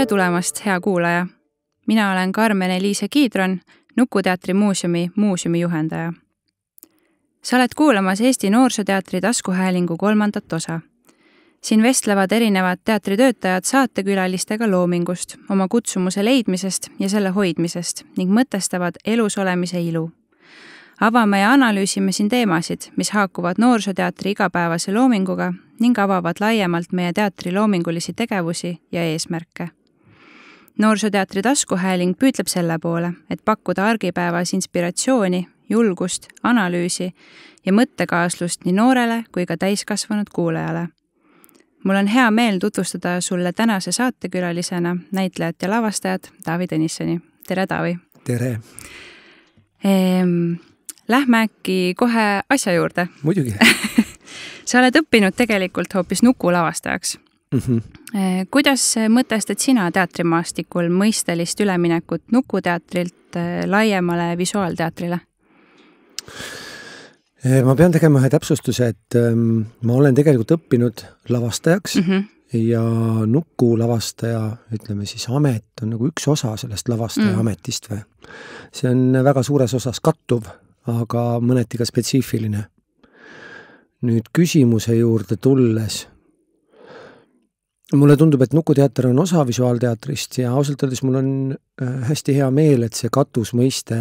tere tulemast, hea kuulaja! mina olen Karmen-Eliise Kiidron, Nukuteatri muuseumi muuseumijuhendaja. sa oled kuulamas Eesti Noorsooteatri taskuhäälingu kolmandat osa. siin vestlevad erinevad teatritöötajad saatekülalistega loomingust, oma kutsumuse leidmisest ja selle hoidmisest ning mõtestavad elus olemise ilu avame ja analüüsime siin teemasid, mis haakuvad Noorsooteatri igapäevase loominguga ning avavad laiemalt meie teatri loomingulisi tegevusi ja eesmärke noorsooteatri taskuhääling püüdleb selle poole, et pakkuda argipäevas inspiratsiooni, julgust, analüüsi ja mõttekaaslust nii noorele kui ka täiskasvanud kuulajale. mul on hea meel tutvustada sulle tänase saatekülalisena näitlejat ja lavastajat Taavi Tõnissoni. tere, Taavi! tere ehm,! Lähme äkki kohe asja juurde? muidugi sa oled õppinud tegelikult hoopis nukulavastajaks mm. -hmm. kuidas mõtestad sina teatrimaastikul mõistelist üleminekut Nukuteatrilt äh, laiemale visuaalteatrile? Äh, ma pean tegema ühe täpsustuse, et ähm, ma olen tegelikult õppinud lavastajaks mm -hmm. ja Nuku lavastaja, ütleme siis amet on nagu üks osa sellest lavastaja mm. ametist või. see on väga suures osas kattuv, aga mõneti ka spetsiifiline. nüüd küsimuse juurde tulles mulle tundub, et Nukuteater on osa visuaalteatrist ja ausalt öeldes mul on äh, hästi hea meel, et see katusmõiste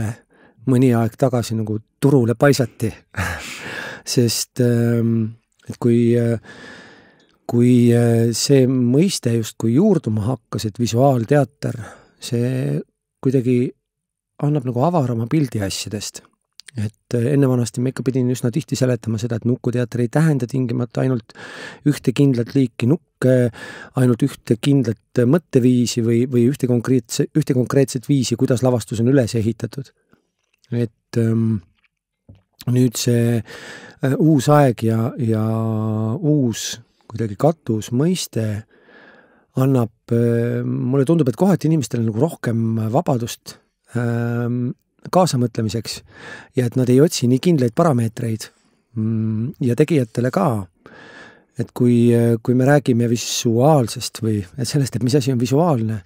mõni aeg tagasi nagu turule paisati sest ähm, et kui, äh, kui äh, see mõiste justkui juurduma hakkas, et visuaalteater, see kuidagi annab nagu avarama pildi asjadest et äh, enne vanasti ma ikka pidin üsna tihti seletama seda, et nukuteater ei tähenda tingimata ainult ühte kindlat liiki nukke, ainult ühte kindlat mõtteviisi või, või ühte konkreetse, ühte konkreetset viisi, kuidas lavastus on üles ehitatud. et ähm, nüüd see äh, uus aeg ja, ja uus kuidagi katusmõiste annab äh,, mulle tundub, et kohati inimestele nagu rohkem vabadust ähm, kaasamõtlemiseks ja et nad ei otsi nii kindlaid parameetreid mm, ja tegijatele ka. et kui, kui me räägime visuaalsest või et sellest, et mis asi on visuaalne,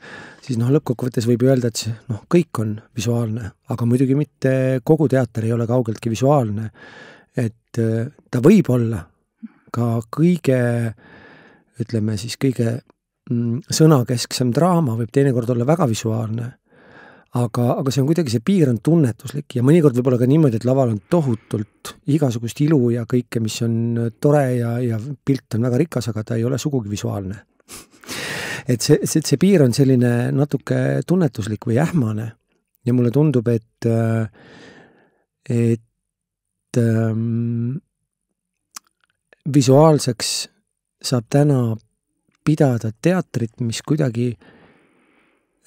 siis noh, lõppkokkuvõttes võib ju öelda, et see noh, kõik on visuaalne, aga muidugi mitte kogu teater ei ole kaugeltki visuaalne. et äh, ta võib olla ka kõige, ütleme siis kõige mm, sõnakesksem draama võib teinekord olla väga visuaalne aga, aga see on kuidagi, see piir on tunnetuslik ja mõnikord võib-olla ka niimoodi, et laval on tohutult igasugust ilu ja kõike, mis on äh, tore ja, ja pilt on väga rikas, aga ta ei ole sugugi visuaalne et see, see, see piir on selline natuke tunnetuslik või ähmane ja mulle tundub, et, äh, et ähm, visuaalseks saab täna pidada teatrit, mis kuidagi äh,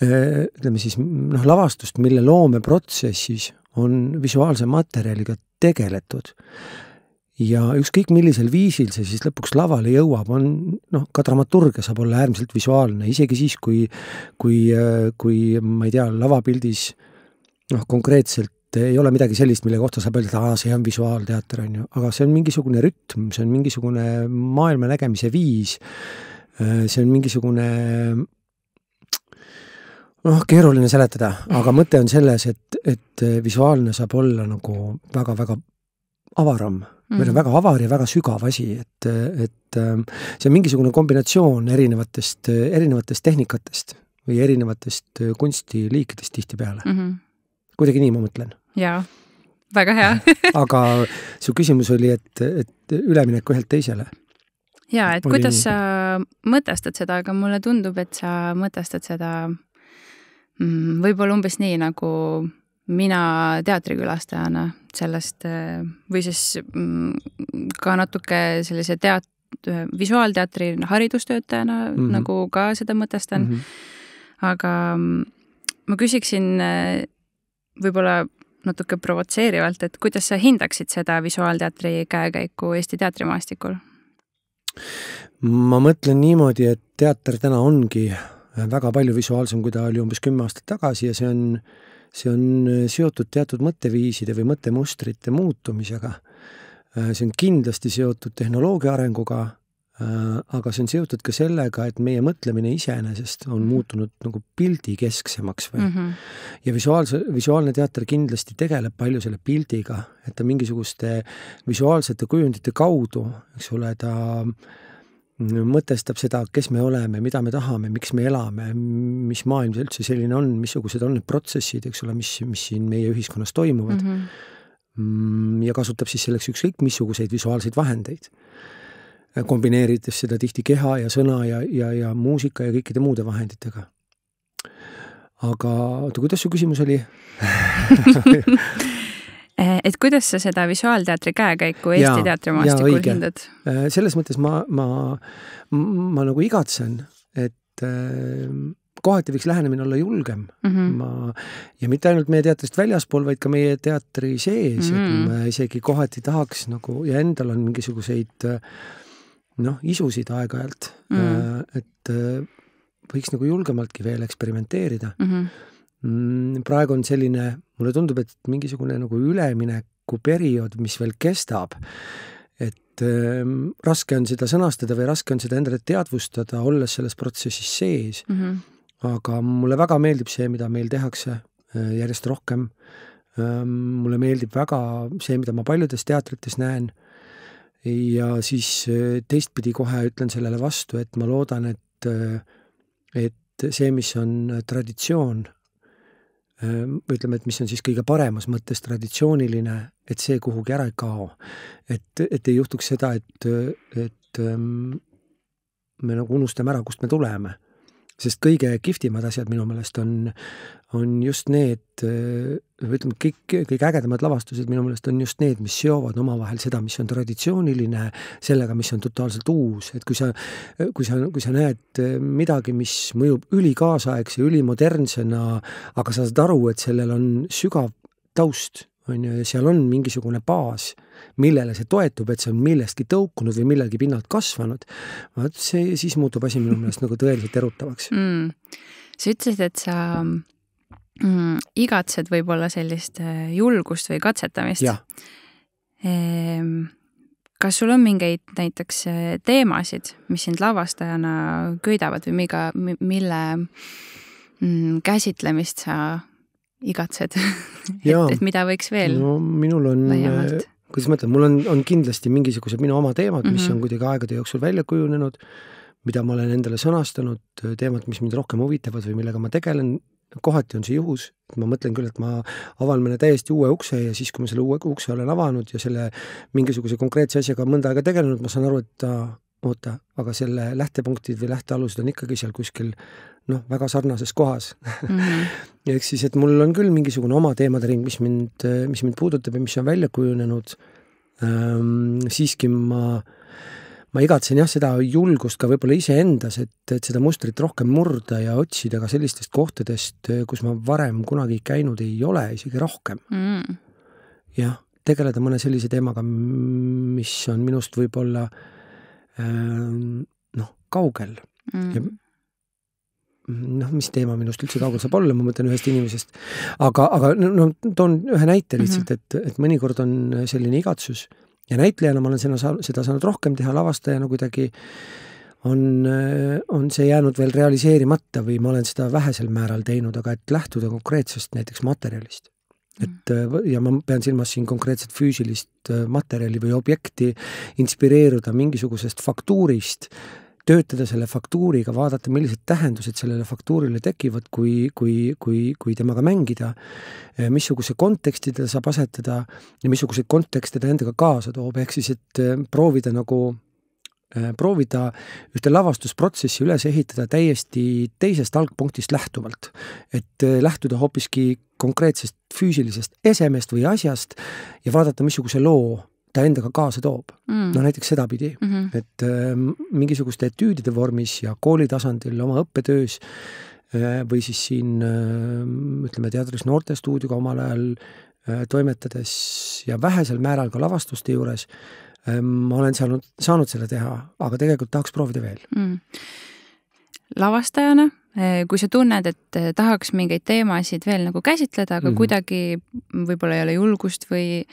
ütleme siis noh, lavastust, mille loomeprotsessis on visuaalse materjaliga tegeletud. ja ükskõik millisel viisil see siis lõpuks lavale jõuab, on noh, ka dramaturgia saab olla äärmiselt visuaalne, isegi siis, kui, kui, kui ma ei tea, lavapildis noh, konkreetselt ei ole midagi sellist, mille kohta saab öelda, et aa, see on visuaalteater, on ju, aga see on mingisugune rütm, see on mingisugune maailma nägemise viis, see on mingisugune noh, keeruline seletada, aga mõte on selles, et, et eh, visuaalne saab olla nagu väga-väga avaram mm.. meil on mm. väga avar ja väga sügav asi, et, et ehm, see on mingisugune kombinatsioon erinevatest, erinevatest tehnikatest või erinevatest eh, kunstiliikidest tihtipeale mm. -hmm. kuidagi nii ma mõtlen. jaa, väga hea aga su küsimus oli, et, et üleminek ühelt teisele. jaa, et oli kuidas nii. sa mõtestad seda, aga mulle tundub, et sa mõtestad seda Mm, võib-olla umbes nii, nagu mina teatrikülastajana sellest eh, või siis mm, ka natuke sellise teat-, eh, visuaalteatri haridustöötajana mm -hmm. nagu ka seda mõtestan mhm. mm. -hmm. aga ma küsiksin eh, võib-olla natuke provotseerivalt, et kuidas sa hindaksid seda visuaalteatri käekäiku Eesti teatrimaastikul? ma mõtlen niimoodi, et teater täna ongi väga palju visuaalsem, kui ta oli umbes kümme aastat tagasi ja see on, see on äh, seotud teatud mõtteviiside või mõttemustrite muutumisega. Äh, see on kindlasti seotud tehnoloogia arenguga, äh, aga see on seotud ka sellega, et meie mõtlemine iseenesest on mhm. muutunud nagu pildikesksemaks või mm. -hmm. ja visuaalse, visuaalne teater kindlasti tegeleb palju selle pildiga, et ta mingisuguste visuaalsete kujundite kaudu, eks ole, ta äh, mõtestab seda, kes me oleme, mida me tahame, miks me elame, mis maailm see üldse selline on, missugused on need protsessid, eks ole, mis, mis siin meie ühiskonnas toimuvad mhm. mm. -hmm. ja kasutab siis selleks ükskõik missuguseid visuaalseid vahendeid. kombineerides seda tihti keha ja sõna ja, ja, ja muusika ja kõikide muude vahenditega. aga oota, kuidas su küsimus oli Eh, et kuidas sa seda visuaalteatri käekäiku Eesti teatrimaastikul hindad? Eh, selles mõttes ma, ma, ma nagu igatsen, et äh, kohati võiks lähenemine olla julgem mm. -hmm. ma, ja mitte ainult meie teatrist väljaspool, vaid ka meie teatri sees mm, -hmm. et mhm. ma isegi kohati tahaks nagu ja endal on mingisuguseid noh, isusid aeg-ajalt mm, -hmm. et võiks nagu julgemaltki veel eksperimenteerida mm. -hmm Mm, praegu on selline, mulle tundub, et mingisugune nagu üleminekuperiood, mis veel kestab. et ähm, raske on seda sõnastada või raske on seda endale teadvustada, olles selles protsessis sees mm. -hmm. aga mulle väga meeldib see, mida meil tehakse e, järjest rohkem ähm,. mulle meeldib väga see, mida ma paljudes teatrites näen ja siis e, teistpidi kohe ütlen sellele vastu, et ma loodan, et, e, et see, mis on traditsioon, Ehm, ütleme, et mis on siis kõige paremas mõttes traditsiooniline, et see kuhugi ära ei kao. et, et ei juhtuks seda, et, et ehm, me nagu unustame ära, kust me tuleme. sest kõige kihvtimad asjad minu meelest on, on just need, äh, ütleme kõik, kõige ägedamad lavastused minu meelest on just need, mis seovad omavahel seda, mis on traditsiooniline, sellega, mis on totaalselt uus, et kui sa, kui sa, kui sa näed äh, midagi, mis mõjub ülikaasaegse, ülimodernsena, aga sa saad aru, et sellel on sügav taust, on ju, ja seal on mingisugune baas, millele see toetub, et see on millestki tõukunud või millegi pinnalt kasvanud, vot see, siis muutub asi minu meelest nagu tõeliselt erutavaks mm.. sa ütlesid, et sa mm, igatsed võib-olla sellist äh, julgust või katsetamist. Ehm, kas sul on mingeid näiteks äh, teemasid, mis sind lavastajana köidavad või miga, mille mm, käsitlemist sa igatsed et, et mida võiks veel no, minul on äh, laiemalt? kuidas ma ütlen, mul on, on kindlasti mingisugused minu oma teemad mm, -hmm. mis mhm. on kuidagi aegade jooksul välja kujunenud, mida ma olen endale sõnastanud, teemad, mis mind rohkem huvitavad või millega ma tegelen kohati on see juhus, ma mõtlen küll, et ma avan mõne täiesti uue ukse ja siis, kui ma selle uue ukse olen avanud ja selle mingisuguse konkreetse asjaga mõnda aega tegelenud, ma saan aru, et oota, aga selle lähtepunktid või lähtealused on ikkagi seal kuskil noh, väga sarnases kohas mm. -hmm. ehk siis, et mul on küll mingisugune oma teemade ring, mis mind, mis mind puudutab ja mis on välja kujunenud ähm,. siiski ma äh, ma igatsen jah, seda julgust ka võib-olla iseendas, et, et seda mustrit rohkem murda ja otsida ka sellistest kohtadest, kus ma varem kunagi käinud ei ole, isegi rohkem mm.. jah, tegeleda mõne sellise teemaga, mis on minust võib-olla ähm, noh, kaugel mm. ja noh, mis teema minust üldse kaugel saab olla, ma mõtlen ühest inimesest, aga, aga no toon ühe näite mhm. lihtsalt mm, -hmm. et, et mõnikord on selline igatsus äh, ja näitlejana ma olen seda, seda saanud rohkem teha, lavastajana kuidagi on, äh, on see jäänud veel realiseerimata või ma olen seda vähesel määral teinud, aga et lähtuda konkreetsest näiteks materjalist. Mm. et äh, ja ma pean silmas siin konkreetset füüsilist äh, materjali või objekti, inspireeruda mingisugusest faktuurist töötada selle faktuuriga, vaadata, millised tähendused sellele faktuurile tekivad, kui, kui, kui, kui temaga mängida, eh, missuguse konteksti ta saab asetada ja missuguseid kontekste ta endaga kaasa toob, ehk siis, et eh, proovida nagu eh, proovida ühte lavastusprotsessi üles ehitada täiesti teisest algpunktist lähtuvalt. et lähtuda hoopiski konkreetsest füüsilisest esemest või asjast ja vaadata, missuguse loo ta endaga kaasa toob mm.. no näiteks sedapidi mm, -hmm. et äh, mingisuguste etüüdide vormis ja kooli tasandil oma õppetöös äh, või siis siin äh, ütleme, teatris Noortestuudioga omal ajal äh, toimetades ja vähesel määral ka lavastuste juures äh,, ma olen saanud, saanud selle teha, aga tegelikult tahaks proovida veel mm.. lavastajana äh, kui sa tunned, et äh, tahaks mingeid teemasid veel nagu käsitleda, aga mm -hmm. kuidagi võib-olla ei ole julgust või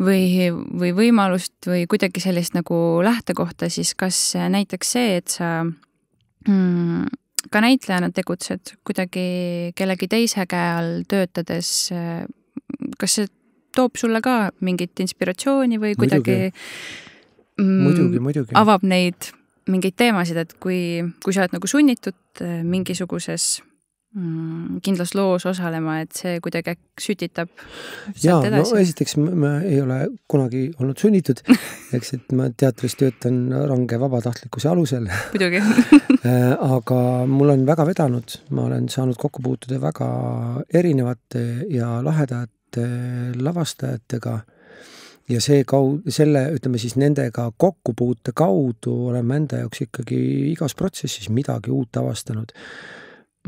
või, või võimalust või kuidagi sellist nagu lähtekohta, siis kas näiteks see, et sa mm, ka näitlejana tegutsed kuidagi kellegi teise käe all töötades, kas see toob sulle ka mingit inspiratsiooni või kuidagi mm, muidugi, muidugi. avab neid mingeid teemasid, et kui, kui sa oled nagu sunnitud mingisuguses Mm, kindlas loos osalema, et see kuidagi sütitab? jaa, no esiteks ma ei ole kunagi olnud sunnitud, eks, et ma teatris töötan range vabatahtlikkuse alusel. muidugi äh, aga mul on väga vedanud, ma olen saanud kokku puutuda väga erinevate ja lahedate lavastajatega ja see kaud-, selle, ütleme siis nendega kokkupuute kaudu olen ma enda jaoks ikkagi igas protsessis midagi uut avastanud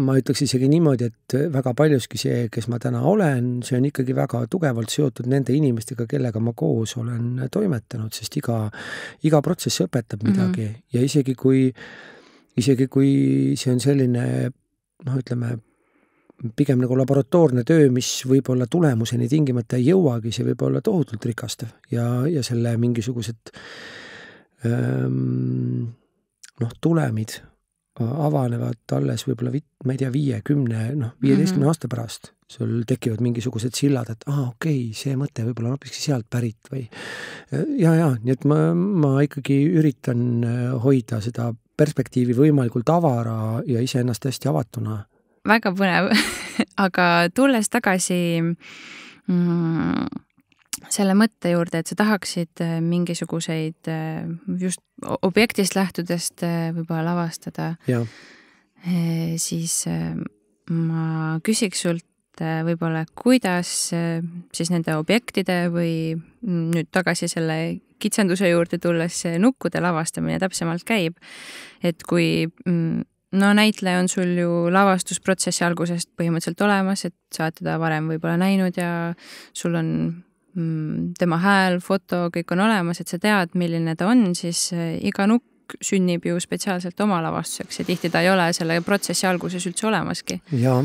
ma ütleks isegi niimoodi, et väga paljuski see, kes ma täna olen, see on ikkagi väga tugevalt seotud nende inimestega, kellega ma koos olen toimetanud, sest iga, iga protsess õpetab mhm. midagi mm -hmm. ja isegi kui, isegi kui see on selline noh, ütleme pigem nagu laboratoorne töö, mis võib-olla tulemuseni tingimata ei jõuagi, see võib olla tohutult rikastav ja, ja selle mingisugused öö, ähm, noh, tulemid Äh, avanevad alles võib-olla, ma ei tea, viie, kümne, noh, viieteistkümne mm -hmm. aasta pärast. sul tekivad mingisugused sillad, et aa, okei okay,, see mõte võib-olla on hoopiski sealt pärit või äh, ja, ja nii et ma, ma ikkagi üritan äh, hoida seda perspektiivi võimalikult avara ja iseennast hästi avatuna. väga põnev aga tulles tagasi mm, selle mõtte juurde, et sa tahaksid äh, mingisuguseid äh, just objektist lähtudest äh, võib-olla lavastada, siis ma küsiks sult võib-olla, kuidas siis nende objektide või mm, nüüd tagasi selle kitsenduse juurde tulles nukkude lavastamine täpsemalt käib. et kui mm, no näitleja on sul ju lavastusprotsessi algusest põhimõtteliselt olemas, et sa oled teda varem võib-olla näinud ja sul on Mm, tema hääl, foto, kõik on olemas, et sa tead, milline ta on, siis eh, iga nukk sünnib ju spetsiaalselt oma lavastuseks ja tihti ta ei ole selle protsessi alguses üldse olemaski. jaa,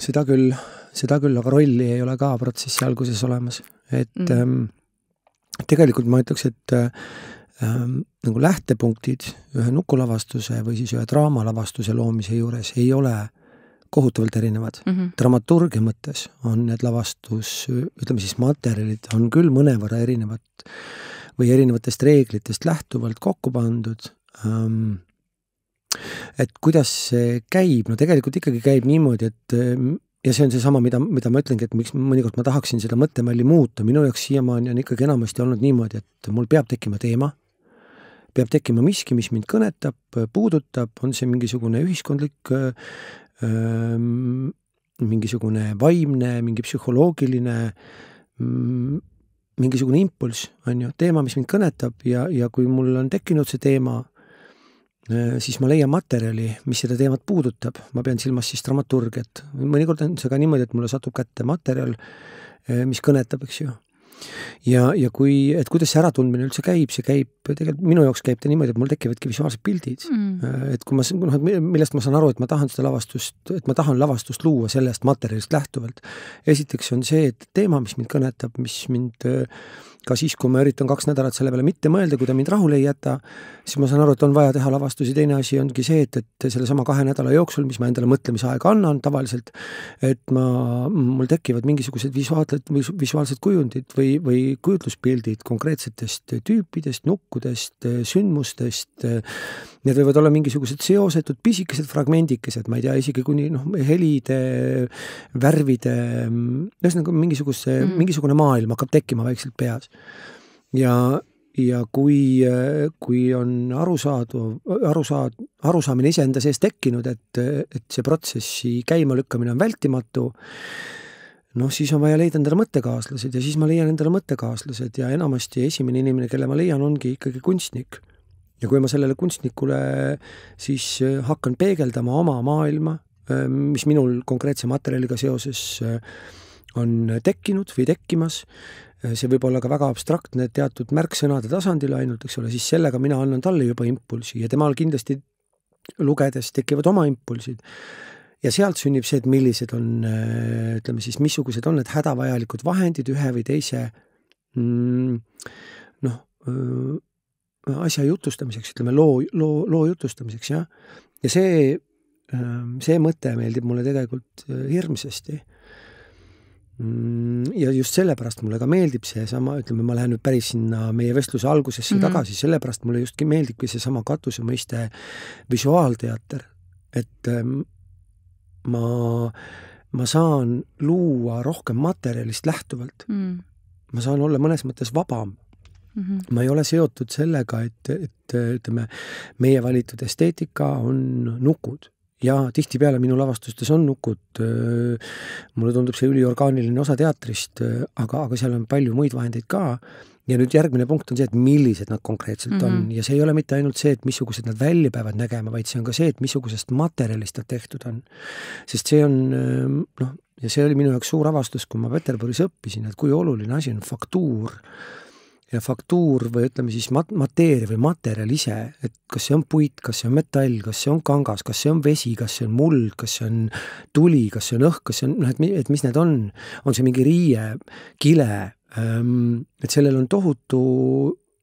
seda küll, seda küll, aga rolli ei ole ka protsessi alguses olemas, et mm. ähm, tegelikult ma ütleks, et ähm, nagu lähtepunktid ühe nukulavastuse või siis ühe draamalavastuse loomise juures ei ole äh, kohutavalt erinevad mm. -hmm. dramaturgia mõttes on need lavastus, ütleme siis materjalid on küll mõnevõrra erinevad või erinevatest reeglitest lähtuvalt kokku pandud ähm,. et kuidas see käib, no tegelikult ikkagi käib niimoodi, et ähm, ja see on seesama, mida, mida ma ütlengi, et miks mõnikord ma tahaksin seda mõttemalli muuta, minu jaoks siiamaani on ikkagi enamasti olnud niimoodi, et mul peab tekkima teema peab tekkima miski, mis mind kõnetab, puudutab, on see mingisugune ühiskondlik mingisugune vaimne, mingi psühholoogiline mm, mingisugune impulss, on ju, teema, mis mind kõnetab ja, ja kui mul on tekkinud see teema, siis ma leian materjali, mis seda teemat puudutab, ma pean silmas siis dramaturgiat. mõnikord on see ka niimoodi, et mulle satub kätte materjal, mis kõnetab, eks ju ja, ja kui, et kuidas see äratundmine üldse käib, see käib, tegelikult minu jaoks käib ta niimoodi, et mul tekivadki visuaalsed pildid mm.. Äh, et kui ma, noh, et millest ma saan aru, et ma tahan seda lavastust, et ma tahan lavastust luua sellest materjalist lähtuvalt. esiteks on see, et teema, mis mind kõnetab, mis mind äh, ka siis, kui ma üritan kaks nädalat selle peale mitte mõelda, kui ta mind rahule ei jäta, siis ma saan aru, et on vaja teha lavastusi, teine asi ongi see, et, et sellesama kahe nädala jooksul, mis ma endale mõtlemisaega annan tavaliselt, et ma, mul tekivad mingisugused visuaalsed, visuaalsed kujundid või, või kujutluspildid konkreetsetest tüüpidest, nukkudest, sündmustest, need võivad olla mingisugused seosetud pisikesed fragmendikesed, ma ei tea, isegi kuni noh, helide, värvide, ühesõnaga mingisuguse mm., mingisugune maailm hakkab tekkima vaikselt peas ja, ja kui, kui on arusaadav, arusaad-, arusaamine iseenda sees tekkinud, et, et see protsessi käimalükkamine on vältimatu, noh, siis on vaja leida endale mõttekaaslased ja siis ma leian endale mõttekaaslased ja enamasti esimene inimene, kelle ma leian, ongi ikkagi kunstnik. ja kui ma sellele kunstnikule siis hakkan peegeldama oma maailma, mis minul konkreetse materjaliga seoses on tekkinud või tekkimas, Äh, see võib olla ka väga abstraktne teatud märksõnade tasandil ainult, eks ole, siis sellega mina annan talle juba impulsi ja temal kindlasti lugedes tekivad oma impulsid. ja sealt sünnib see, et millised on, äh, ütleme siis, missugused on need hädavajalikud vahendid ühe või teise mm, noh, äh, asja jutustamiseks, ütleme loo, loo, loo jutustamiseks, jah. ja see, see mõte meeldib mulle tegelikult hirmsasti Mm, ja just sellepärast mulle ka meeldib seesama, ütleme, ma lähen nüüd päris sinna meie vestluse algusesse mm -hmm. tagasi, sellepärast mulle justki meeldibki seesama katuse mõiste visuaalteater, et ähm, ma, ma saan luua rohkem materjalist lähtuvalt mm. -hmm. ma saan olla mõnes mõttes vabam Mm -hmm. ma ei ole seotud sellega, et, et ütleme, meie valitud esteetika on nukud ja tihtipeale minu lavastustes on nukud, äh, mulle tundub see üliorgaaniline osa teatrist, äh, aga, aga seal on palju muid vahendeid ka. ja nüüd järgmine punkt on see, et millised nad konkreetselt mm -hmm. on mhm. ja see ei ole mitte ainult see, et missugused nad välja peavad nägema, vaid see on ka see, et missugusest materjalist nad tehtud on. sest see on ähm, noh, ja see oli minu jaoks suur avastus, kui ma Peterburis õppisin, et kui oluline asi on faktuur ja faktuur või ütleme siis mat-, mateeria või materjal ise, et kas see on puit, kas see on metall, kas see on kangas, kas see on vesi, kas see on muld, kas see on tuli, kas see on õhk, kas see on, noh, et, et mis need on, on see mingi riie, kile, ehm, et sellel on tohutu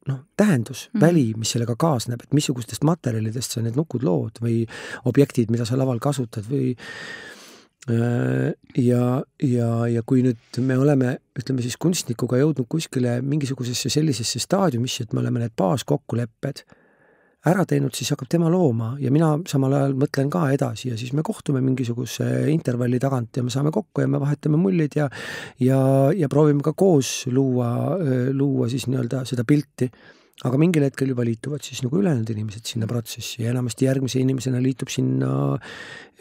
noh, tähendus mm, -hmm. väli, mis sellega kaasneb, et missugustest materjalidest sa need nukud lood või objektid, mida sa laval kasutad või Äh, ja, ja, ja kui nüüd me oleme, ütleme siis kunstnikuga jõudnud kuskile mingisugusesse sellisesse staadiumisse, et me oleme need baaskokkulepped ära teinud, siis hakkab tema looma ja mina samal ajal mõtlen ka edasi ja siis me kohtume mingisuguse intervalli tagant ja me saame kokku ja me vahetame muljeid ja ja, ja proovime ka koos luua, luua siis nii-öelda seda pilti aga mingil hetkel juba liituvad siis nagu ülejäänud inimesed sinna protsessi ja enamasti järgmise inimesena liitub sinna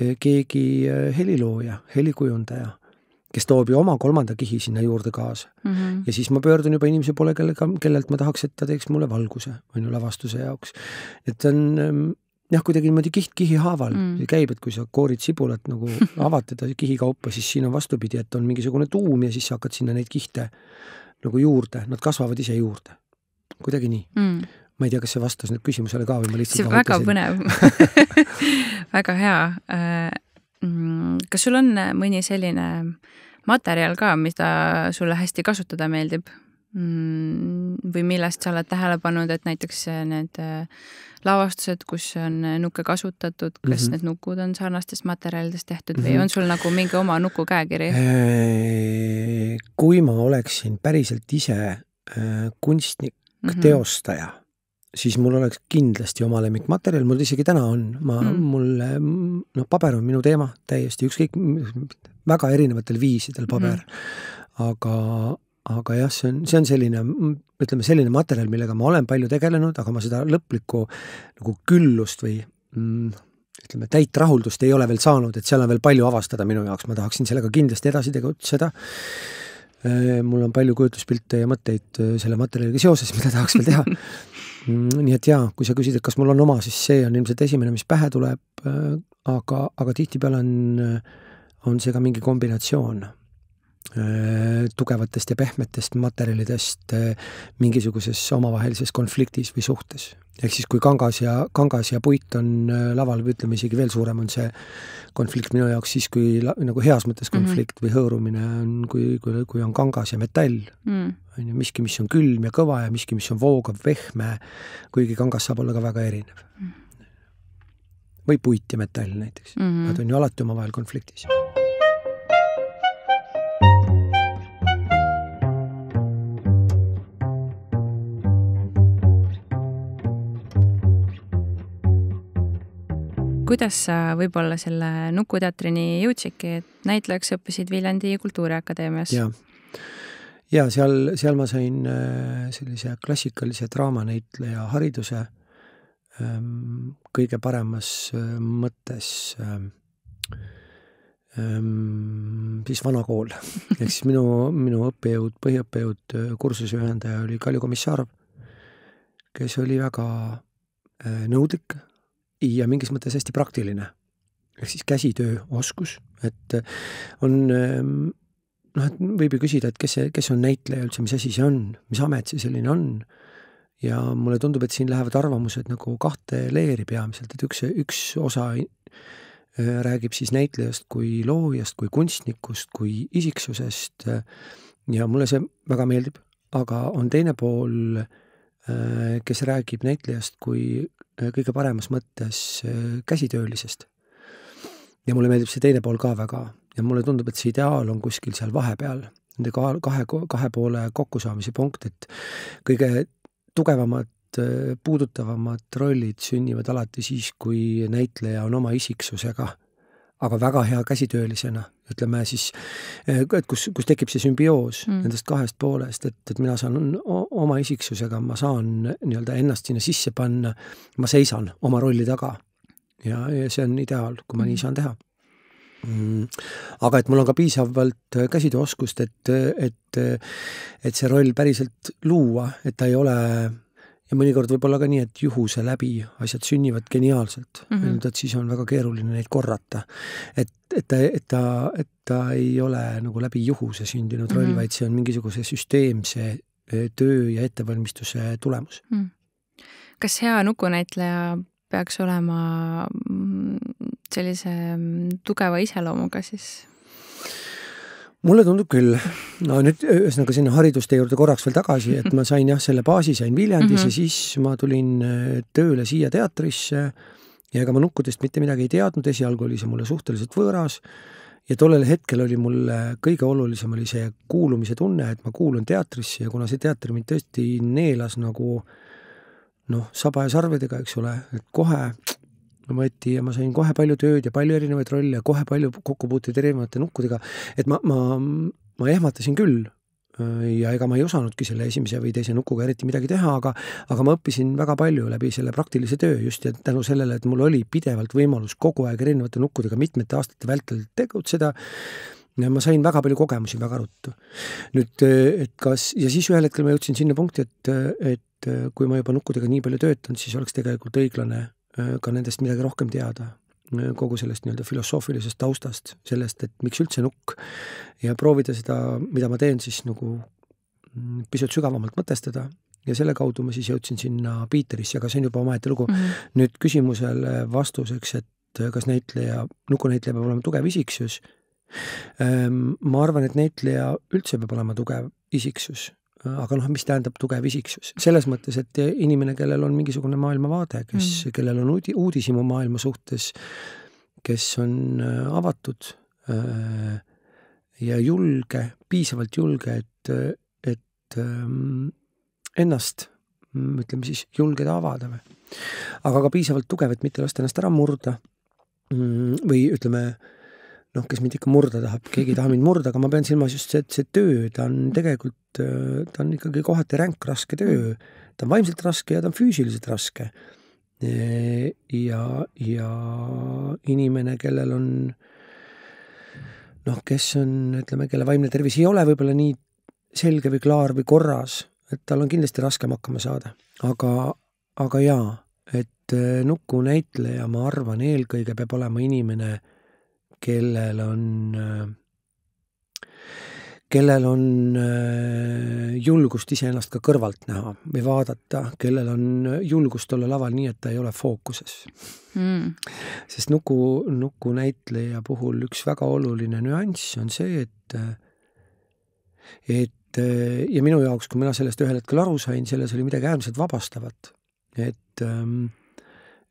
eh, keegi eh, helilooja, helikujundaja, kes toob ju oma kolmanda kihi sinna juurde kaasa mm. -hmm. ja siis ma pöördun juba inimese poole, kellega, kellelt ma tahaks, et ta teeks mulle valguse, on ju, lavastuse jaoks. et on ehm, jah, kuidagi niimoodi kiht kihi haaval mm. käib, et kui sa koorid sibulat nagu avad teda kihikaupa, siis siin on vastupidi, et on mingisugune tuum ja siis sa hakkad sinna neid kihte nagu juurde, nad kasvavad ise juurde kuidagi nii mm.. ma ei tea, kas see vastas nüüd küsimusele ka või ma lihtsalt see on väga põnev väga hea. Äh, mm, kas sul on äh, mõni selline materjal ka, mida sulle hästi kasutada meeldib? Mm, või millest sa oled tähele pannud, et näiteks äh, need lavastused, kus on nukke kasutatud, kas mm -hmm. need nukud on sarnastest materjalidest tehtud mm -hmm. või mhm. on sul nagu mingi oma nuku käekiri? kui ma oleksin päriselt ise kunstnik, mm -hmm. teostaja, siis mul oleks kindlasti oma lemmikmaterjal, mul isegi täna on, ma mm, -hmm. mul noh, paber on minu teema täiesti, ükskõik väga erinevatel viisidel mhm. paber mm. -hmm. aga, aga jah, see on, see on selline, ütleme selline materjal, millega ma olen palju tegelenud, aga ma seda lõplikku nagu küllust või mm, ütleme, täit rahuldust ei ole veel saanud, et seal on veel palju avastada minu jaoks, ma tahaksin sellega kindlasti edasi tegutseda. Äh, mul on palju kujutluspilte ja mõtteid äh, selle materjaliga seoses, mida tahaks veel teha mm, nii et jaa, kui sa küsid, et kas mul on oma, siis see on ilmselt esimene, mis pähe tuleb, äh, aga, aga tihtipeale on, on see ka mingi kombinatsioon Äh, tugevatest ja pehmetest materjalidest äh, mingisuguses omavahelises konfliktis või suhtes. ehk siis, kui kangas ja, kangas ja puit on äh, laval või ütleme isegi veel suurem on see konflikt minu jaoks siis, kui nagu heas mõttes mhm. konflikt mm -hmm. või hõõrumine on, kui, kui, kui on kangas ja metall mm., on ju, miski, mis on külm ja kõva ja miski, mis on voogav, pehme, kuigi kangas saab olla ka väga erinev mm. -hmm. või puit ja metall näiteks mm, -hmm. nad on ju alati omavahel konfliktis Mm. kuidas sa võib-olla selle Nukuteatrini jõudsidki, et näitlejaks õppisid Viljandi Kultuuriakadeemias? jaa, ja seal, seal ma sain äh, sellise klassikalise draamanäitleja hariduse ähm, kõige paremas äh, mõttes ähm, ähm, siis vana kool. ehk siis minu, minu õppejõud, põhiõppejõud, äh, kursuse juhendaja oli Kalju Komissarov, kes oli väga nõudlik ja mingis mõttes hästi praktiline. ehk siis käsitööoskus, et äh, on ähm, noh, et võib ju küsida, et kes see, kes on näitleja üldse, mis asi see on, mis amet see selline on. ja mulle tundub, et siin lähevad arvamused nagu kahte leeri peamiselt, et üks, üks osa äh, räägib siis näitlejast kui loojast, kui kunstnikust, kui isiksusest. Äh, ja mulle see väga meeldib, aga on teine pool, kes räägib näitlejast kui kõige paremas mõttes äh, käsitöölisest. ja mulle meeldib see teine pool ka väga ja mulle tundub, et see ideaal on kuskil seal vahepeal, nende kahe, kahe, kahe poole kokkusaamise punkt, et kõige tugevamad äh, puudutavamad rollid sünnivad alati siis, kui näitleja on oma isiksusega, aga väga hea käsitöölisena ütleme siis, eh, et kus, kus tekib see sümbioos mm. nendest kahest poolest, et, et mina saan oma isiksusega, ma saan nii-öelda ennast sinna sisse panna, ma seisan oma rolli taga. ja, ja see on ideaal, kui ma nii mm. saan teha mm.. aga et mul on ka piisavalt käsitööoskust, et, et, et see roll päriselt luua, et ta ei ole ja mõnikord võib-olla ka nii, et juhuse läbi asjad sünnivad geniaalselt mm, -hmm. et siis on väga keeruline neid korrata. et, et ta, et ta, et ta ei ole nagu läbi juhuse sündinud roll mm, -hmm. vaid see on mingisuguse süsteemse töö ja ettevalmistuse tulemus mm. -hmm. kas hea nukunäitleja peaks olema mm, sellise mm, tugeva iseloomuga siis? mulle tundub küll, no nüüd ühesõnaga sinna hariduste juurde korraks veel tagasi, et ma sain jah, selle baasi sain Viljandis mm -hmm. ja mhm. siis ma tulin tööle siia teatrisse ja ega ma nukkudest mitte midagi ei teadnud, esialgu oli see mulle suhteliselt võõras ja tollel hetkel oli mul kõige olulisem oli see kuulumise tunne, et ma kuulun teatrisse ja kuna see teater mind tõesti neelas nagu noh, saba ja sarvedega, eks ole, et kohe võeti ja ma sain kohe palju tööd ja palju erinevaid rolle ja kohe palju kokkupuuteid erinevate nukkudega, et ma, ma, ma ehmatasin küll äh, ja ega ma ei osanudki selle esimese või teise nukuga eriti midagi teha, aga, aga ma õppisin väga palju läbi selle praktilise töö just ja tänu sellele, et mul oli pidevalt võimalus kogu aeg erinevate nukkudega mitmete aastate vältel tegutseda. ma sain väga palju kogemusi väga ruttu. nüüd, äh, et kas ja siis ühel hetkel ma jõudsin sinna punkti, et, äh, et kui ma juba nukkudega nii palju töötan, siis oleks tegelikult õiglane Äh, ka nendest midagi rohkem teada, äh, kogu sellest nii-öelda filosoofilisest taustast, sellest, et miks üldse nukk ja proovida seda, mida ma teen, siis nagu mm, pisut sügavamalt mõtestada ja selle kaudu ma siis jõudsin sinna Piiterisse, aga see on juba omaette lugu mm. -hmm. nüüd küsimusele vastuseks, et äh, kas näitleja, nukunäitleja peab olema tugev isiksus ehm, ma arvan, et näitleja üldse peab olema tugev isiksus, aga noh, mis tähendab tugev isiksus, selles mõttes, et inimene, kellel on mingisugune maailmavaade, kes mm., kellel on uudi-, uudishimu maailma suhtes, kes on äh, avatud äh, ja julge, piisavalt julge, et, et ähm, ennast, mm, ütleme siis, julgeda avada või. aga ka piisavalt tugev, et mitte lasta ennast ära murda mm, või ütleme, noh, kes mind ikka murda tahab, keegi ei taha mind murda, aga ma pean silmas just see, et see töö, ta on tegelikult, äh, ta on ikkagi kohati ränk raske töö. Mm. ta on vaimselt raske ja ta on füüsiliselt raske. ja, ja inimene, kellel on noh, kes on, ütleme, kelle vaimne tervis ei ole võib-olla nii selge või klaar või korras, et tal on kindlasti raskem hakkama saada, aga, aga jaa, et äh, nukunäitleja, ma arvan, eelkõige peab olema inimene kellel on, kellel on äh, julgust iseennast ka kõrvalt näha või vaadata, kellel on julgust olla laval nii, et ta ei ole fookuses mm.. sest nuku, nuku näitleja puhul üks väga oluline nüanss on see, et, et ja minu jaoks, kui mina sellest ühel hetkel aru sain, selles oli midagi äärmiselt vabastavat. et, ähm,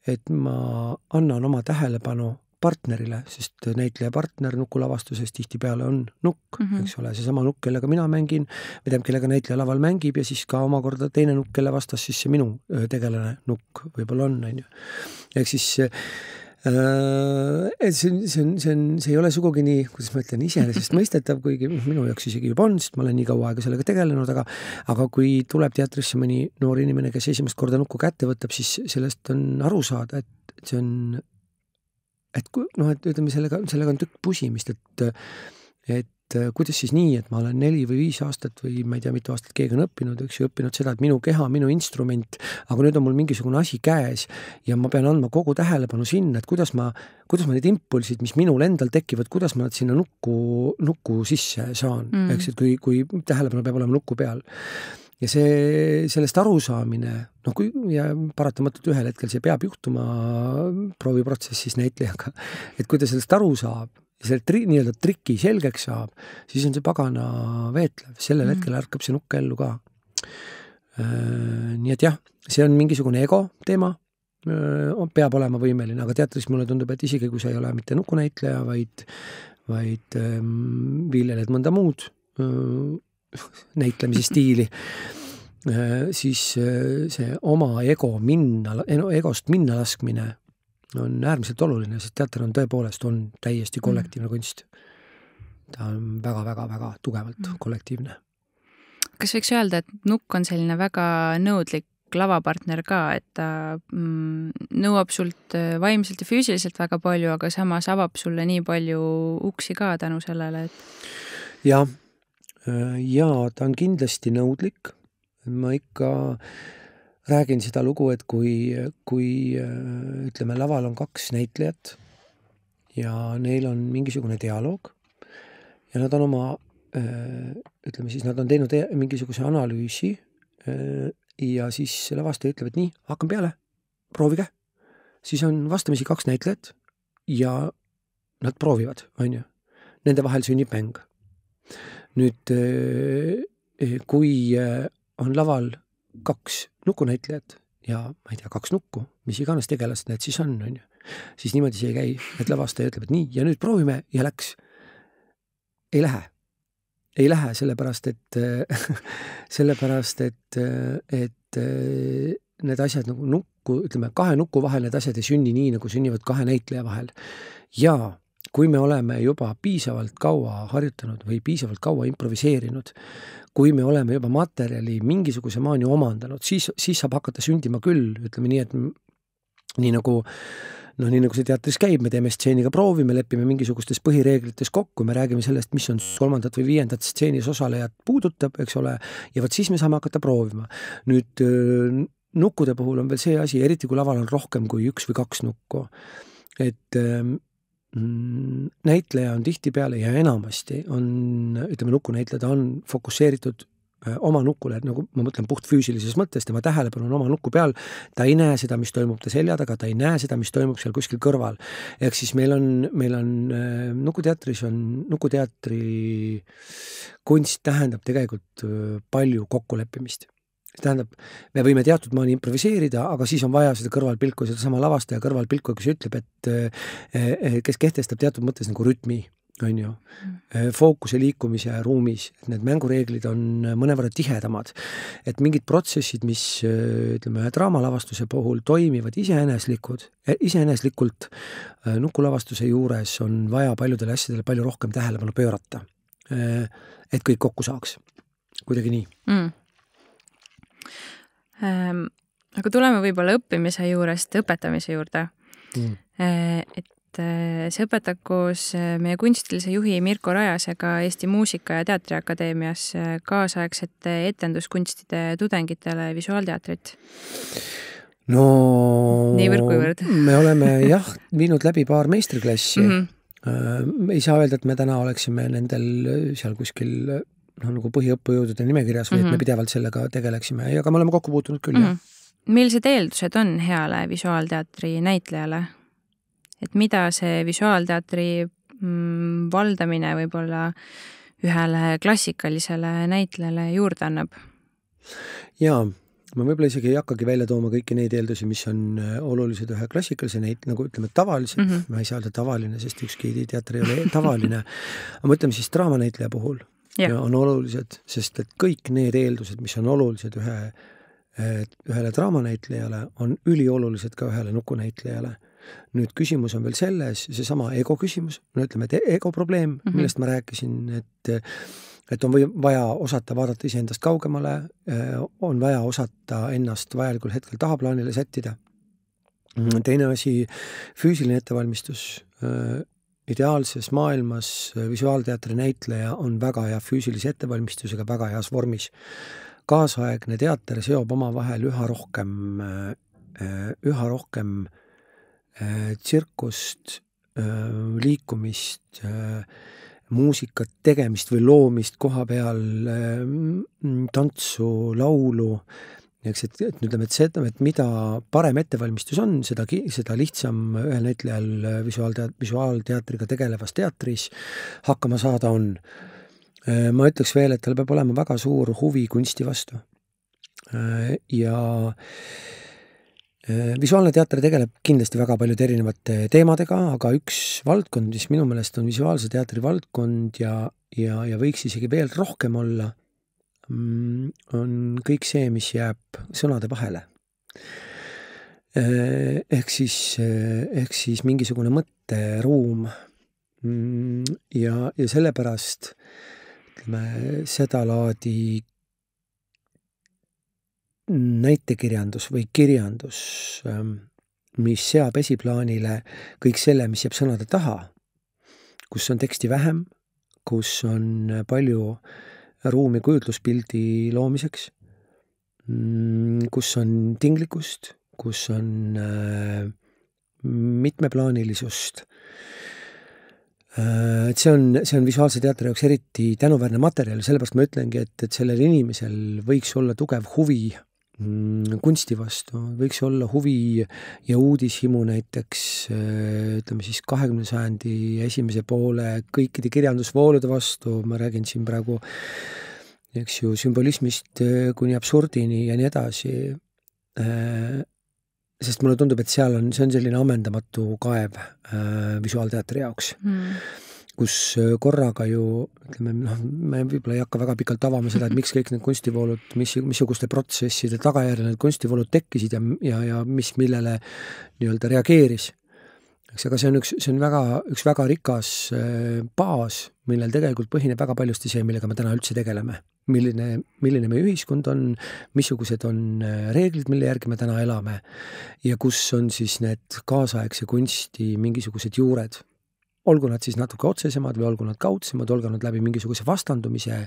et ma annan oma tähelepanu partnerile, sest näitleja partner nukulavastuses tihtipeale on nukk mm, -hmm. eks ole, seesama nukk, kellega mina mängin või tähendab, kellega näitleja laval mängib ja siis ka omakorda teine nukk, kelle vastas siis see minu tegelane nukk võib-olla on, on ju. ehk siis äh, et see on, see on, see on, see ei ole sugugi nii, kuidas ma ütlen, iseenesestmõistetav, kuigi minu jaoks isegi juba on, sest ma olen nii kaua aega sellega tegelenud, aga aga kui tuleb teatrisse mõni noor inimene, kes esimest korda nukku kätte võtab, siis sellest on aru saada, et see on et kui noh, et ütleme, sellega, sellega on tükk pusimist, et et äh, kuidas siis nii, et ma olen neli või viis aastat või ma ei tea, mitu aastat keegi on õppinud, eks ju, õppinud seda, et minu keha, minu instrument, aga nüüd on mul mingisugune asi käes ja ma pean andma kogu tähelepanu sinna, et kuidas ma, kuidas ma need impulsid, mis minul endal tekivad, kuidas ma nad sinna nukku, nukku sisse saan mm., eks, et kui, kui tähelepanu peab olema nuku peal ja see, sellest arusaamine, noh kui ja paratamatult ühel hetkel see peab juhtuma prooviprotsessis näitlejaga, et kui ta sellest aru saab, selle tri-, nii-öelda triki selgeks saab, siis on see pagana veetlev, sellel mm. -hmm. hetkel ärkab see nukk ellu ka. Äh, nii et jah, see on mingisugune ego teema, äh, peab olema võimeline, aga teatris mulle tundub, et isegi kui sa ei ole mitte nukunäitleja, vaid, vaid ehm, viljeled mõnda muud näitlemise stiili, äh, siis äh, see oma ego minna, egost minna laskmine on äärmiselt oluline, sest teater on tõepoolest, on täiesti kollektiivne mhm. kunst. ta on väga-väga-väga tugevalt mhm. kollektiivne. kas võiks öelda, et Nukk on selline väga nõudlik lavapartner ka, et ta mm, nõuab sult äh, vaimselt ja füüsiliselt väga palju, aga samas avab sulle nii palju uksi ka tänu sellele, et. jah, jaa, ta on kindlasti nõudlik. ma ikka räägin seda lugu, et kui, kui ütleme, laval on kaks näitlejat ja neil on mingisugune dialoog ja nad on oma, ütleme siis, nad on teinud e-, mingisuguse analüüsi ja siis lavastaja ütleb, et nii, hakkame peale, proovige. siis on vastamisi kaks näitlejat ja nad proovivad, on ju. Nende vahel sünnib mäng nüüd eh, eh, kui eh, on laval kaks nukunäitlejat ja ma ei tea, kaks nukku, mis iganes tegelased need siis on, onju, siis niimoodi see ei käi, et lavastaja ütleb, et nii ja nüüd proovime ja läks. ei lähe, ei lähe, sellepärast et sellepärast et, et need asjad nagu nukku, ütleme kahe nuku vahel need asjad ei sünni nii, nagu sünnivad kahe näitleja vahel. ja kui me oleme juba piisavalt kaua harjutanud või piisavalt kaua improviseerinud, kui me oleme juba materjali mingisuguse maani omandanud, siis, siis saab hakata sündima küll, ütleme nii, et nii nagu noh, nii nagu see teatris käib, me teeme stseeniga proovi, me lepime mingisugustes põhireeglites kokku, me räägime sellest, mis on kolmandat või viiendat stseenis osalejat puudutab, eks ole, ja vot siis me saame hakata proovima. nüüd nukkude puhul on veel see asi, eriti kui laval on rohkem kui üks või kaks nukku, et ehm, näitleja on tihtipeale ja enamasti on, ütleme, nukunäitleja, ta on fokusseeritud äh, oma nukule, nagu ma mõtlen puhtfüüsilises mõttes, tema tähelepanu on oma nuku peal, ta ei näe seda, mis toimub ta selja taga, ta ei näe seda, mis toimub seal kuskil kõrval. ehk siis meil on, meil on äh, Nukuteatris on, Nukuteatri kunst tähendab tegelikult äh, palju kokkuleppimist see tähendab, me võime teatud maani improviseerida, aga siis on vaja seda kõrvalpilku, sedasama lavastaja kõrvalpilku, kes ütleb, et eh, eh, kes kehtestab teatud mõttes nagu rütmi on ju, mm. eh, fookuse liikumise ruumis, et need mängureeglid on mõnevõrra tihedamad. et mingid protsessid, mis ütleme, ühe draamalavastuse puhul toimivad iseeneslikud, iseeneslikult nukulavastuse juures on vaja paljudele asjadele palju rohkem tähelepanu pöörata. et kõik kokku saaks, kuidagi nii mm Ehm, aga tuleme võib-olla õppimise juurest õpetamise juurde mm.. Eh, et eh, see õpetab koos eh, meie kunstilise juhi Mirko Rajasega Eesti Muusika- ja Teatriakadeemias kaasaegsete etenduskunstide tudengitele visuaalteatrit. no niivõrd-kuivõrd me oleme jah, viinud läbi paar meistriklassi mm. -hmm. ei saa öelda, et me täna oleksime nendel seal kuskil noh, nagu põhiõppejõudude nimekirjas või mm -hmm. et me mhm. pidevalt sellega tegeleksime ja, aga me oleme kokku puutunud küll mm, -hmm. jah. Mhm. millised eeldused on heale visuaalteatri näitlejale? et mida see visuaalteatri mm, valdamine võib-olla ühele klassikalisele näitlejale juurde annab? jaa, ma võib-olla isegi ei hakkagi välja tooma kõiki neid eeldusi, mis on äh, olulised ühe klassikalise näit-, nagu ütleme, tavaliselt mm, -hmm. ma ei saa öelda tavaline, sest ükski teater ei ole tavaline, aga mõtleme siis draamanäitleja puhul ja. ja on olulised, sest et kõik need eeldused, mis on olulised ühe, eh, ühele draamanäitlejale, on üliolulised ka ühele nukunäitlejale nüüd küsimus on veel selles, seesama ego küsimus, no ütleme, et ego probleem mm, -hmm. millest ma rääkisin, et et on või, vaja osata vaadata iseendast kaugemale, eh, on vaja osata ennast vajalikul hetkel tahaplaanile sättida. teine asi, füüsiline ettevalmistus eh, ideaalses maailmas äh, visuaalteatri näitleja on väga hea füüsilise ettevalmistusega, väga heas vormis. kaasaegne teater seob omavahel üha rohkem, äh, äh, üha rohkem tsirkust, liikumist, muusikat, tegemist või loomist koha peal, tantsu, laulu, eks, et, et ütleme, et seda, et mida parem ettevalmistus on, seda, seda lihtsam ühel näitlejal visuaaltea-, visuaalteatriga tegelevas teatris hakkama saada on. ma ütleks veel, et tal peab olema väga suur huvi kunsti vastu. ja eh, visuaalne teater tegeleb kindlasti väga paljude erinevate teemadega, aga üks valdkond, mis minu meelest on visuaalse teatri valdkond ja, ja, ja võiks isegi veel rohkem olla Mm, on kõik see, mis jääb sõnade vahele. Eh, ehk siis, eh, ehk siis mingisugune mõtteruum. Mm, ja, ja sellepärast ütleme sedalaadi näitekirjandus või kirjandus, ähm, mis seab esiplaanile kõik selle, mis jääb sõnade taha, kus on teksti vähem, kus on palju äh, ruumi kujutluspildi loomiseks, mm, kus on tinglikkust, kus on äh, mitmeplaanilisust. Äh, et see on, see on visuaalse teatri jaoks eriti tänuväärne materjal, sellepärast ma ütlengi, et, et sellel inimesel võiks olla tugev huvi Mm, kunsti vastu, võiks olla huvi ja uudishimu näiteks äh, ütleme siis kahekümne sajandi esimese poole kõikide kirjandusvoolude vastu, ma räägin siin praegu eks ju sümbolismist äh, kuni absurdini ja nii edasi. Äh, sest mulle tundub, et seal on, see on selline ammendamatu kaev visuaalteatri jaoks mm kus äh, korraga ju ütleme, noh, me võib-olla ei hakka väga pikalt avama seda, et miks kõik need kunstivoolud, mis, missuguste protsesside tagajärjel need kunstivoolud tekkisid ja, ja, ja mis millele nii-öelda reageeris. eks, aga see on üks, see on väga, üks väga rikas äh, baas, millel tegelikult põhineb väga paljusti see, millega me täna üldse tegeleme. milline, milline meie ühiskond on, missugused on äh, reeglid, mille järgi me täna elame ja kus on siis need kaasaegse kunsti mingisugused juured olgu nad siis natuke otsesemad või olgu nad kaudsemad, olgu nad läbi mingisuguse vastandumise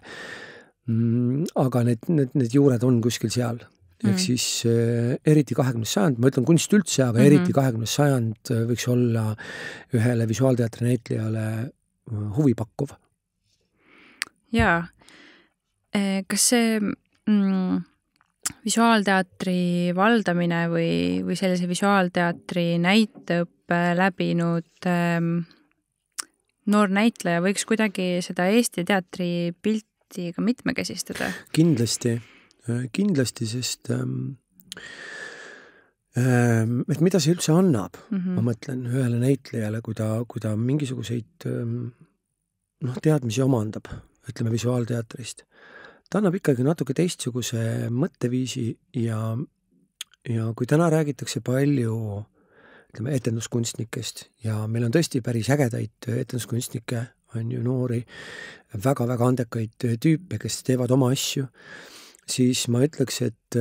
mm,. aga need, need, need juured on kuskil seal ehk mm. siis eh, eriti kahekümnes sajand, ma ütlen kunst üldse, aga mm -hmm. eriti mhm. kahekümnes sajand eh, võiks olla ühele visuaalteatri näitlejale eh, huvipakkuv. jaa, eh, kas see mm, visuaalteatri valdamine või, või sellise visuaalteatri näiteõppe läbinud ähm, noor näitleja võiks kuidagi seda Eesti teatri pilti ka mitmekesistada? kindlasti, äh, kindlasti, sest ähm, ähm, et mida see üldse annab mm, -hmm. ma mõtlen ühele näitlejale, kui ta, kui ta mingisuguseid ähm, noh, teadmisi omandab, ütleme visuaalteatrist, ta annab ikkagi natuke teistsuguse mõtteviisi ja, ja kui täna räägitakse palju äh, ütleme, etenduskunstnikest ja meil on tõesti päris ägedaid etenduskunstnikke, on ju noori väga,, väga-väga andekaid tüüpe, kes teevad oma asju, siis ma ütleks, et,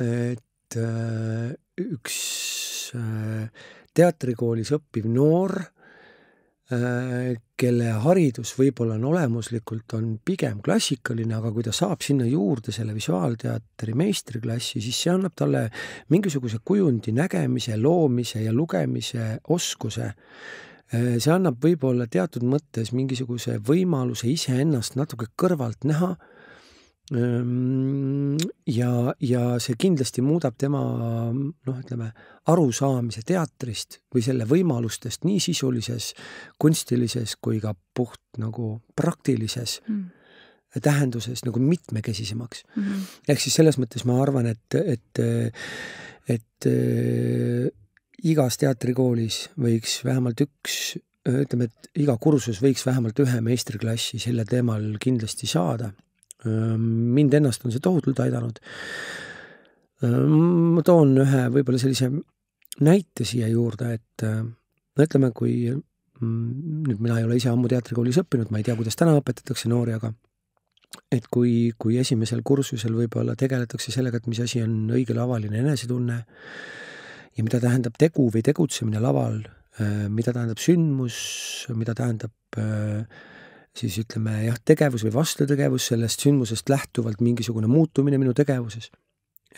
et äh, üks äh, teatrikoolis õppiv noor Äh, kelle haridus võib-olla on olemuslikult, on pigem klassikaline, aga kui ta saab sinna juurde selle visuaalteatri meistriklassi, siis see annab talle mingisuguse kujundi nägemise, loomise ja lugemise oskuse. Äh, see annab võib-olla teatud mõttes mingisuguse võimaluse iseennast natuke kõrvalt näha Ehm, ja, ja see kindlasti muudab tema noh, ütleme arusaamise teatrist või selle võimalustest nii sisulises, kunstilises kui ka puht nagu praktilises mm tähenduses nagu mitmekesisemaks mm. -hmm. ehk siis selles mõttes ma arvan, et, et, et äh, igas teatrikoolis võiks vähemalt üks, ütleme, et iga kursus võiks vähemalt ühe meistriklassi selle teemal kindlasti saada mind ennast on see tohutult aidanud. ma toon ühe võib-olla sellise näite siia juurde, et no ütleme, kui mm, nüüd mina ei ole ise ammu teatrikoolis õppinud, ma ei tea, kuidas täna õpetatakse noori, aga et kui, kui esimesel kursusel võib-olla tegeletakse sellega, et mis asi on õige lavaline enesetunne ja mida tähendab tegu või tegutsemine laval, mida tähendab sündmus, mida tähendab äh, siis ütleme jah, tegevus või vastutegevus sellest sündmusest lähtuvalt mingisugune muutumine minu tegevuses,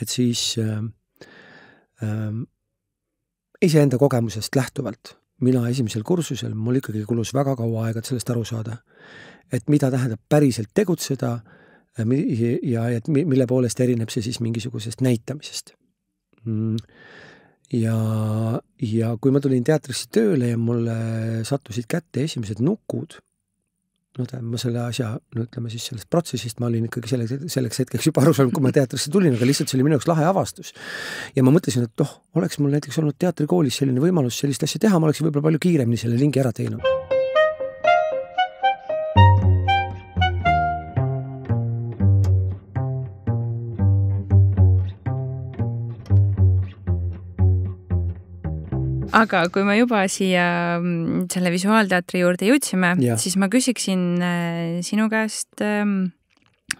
et siis äh, äh, iseenda kogemusest lähtuvalt, mina esimesel kursusel, mul ikkagi kulus väga kaua aega, et sellest aru saada, et mida tähendab päriselt tegutseda äh, ja et mille poolest erineb see siis mingisugusest näitamisest mm ja, ja kui ma tulin teatrisse tööle ja mulle sattusid kätte esimesed nukud, nüüd ma selle asja, no ütleme siis sellest protsessist, ma olin ikkagi selleks, selleks hetkeks juba aru saanud, kui ma teatrisse tulin, aga lihtsalt see oli minu jaoks lahe avastus. ja ma mõtlesin, et noh, oleks mul näiteks olnud teatrikoolis selline võimalus sellist asja teha, ma oleksin võib-olla palju kiiremini selle lingi ära teinud aga kui me juba siia mm, selle Visuaalteatri juurde jõudsime, siis ma küsiksin äh, sinu käest ähm,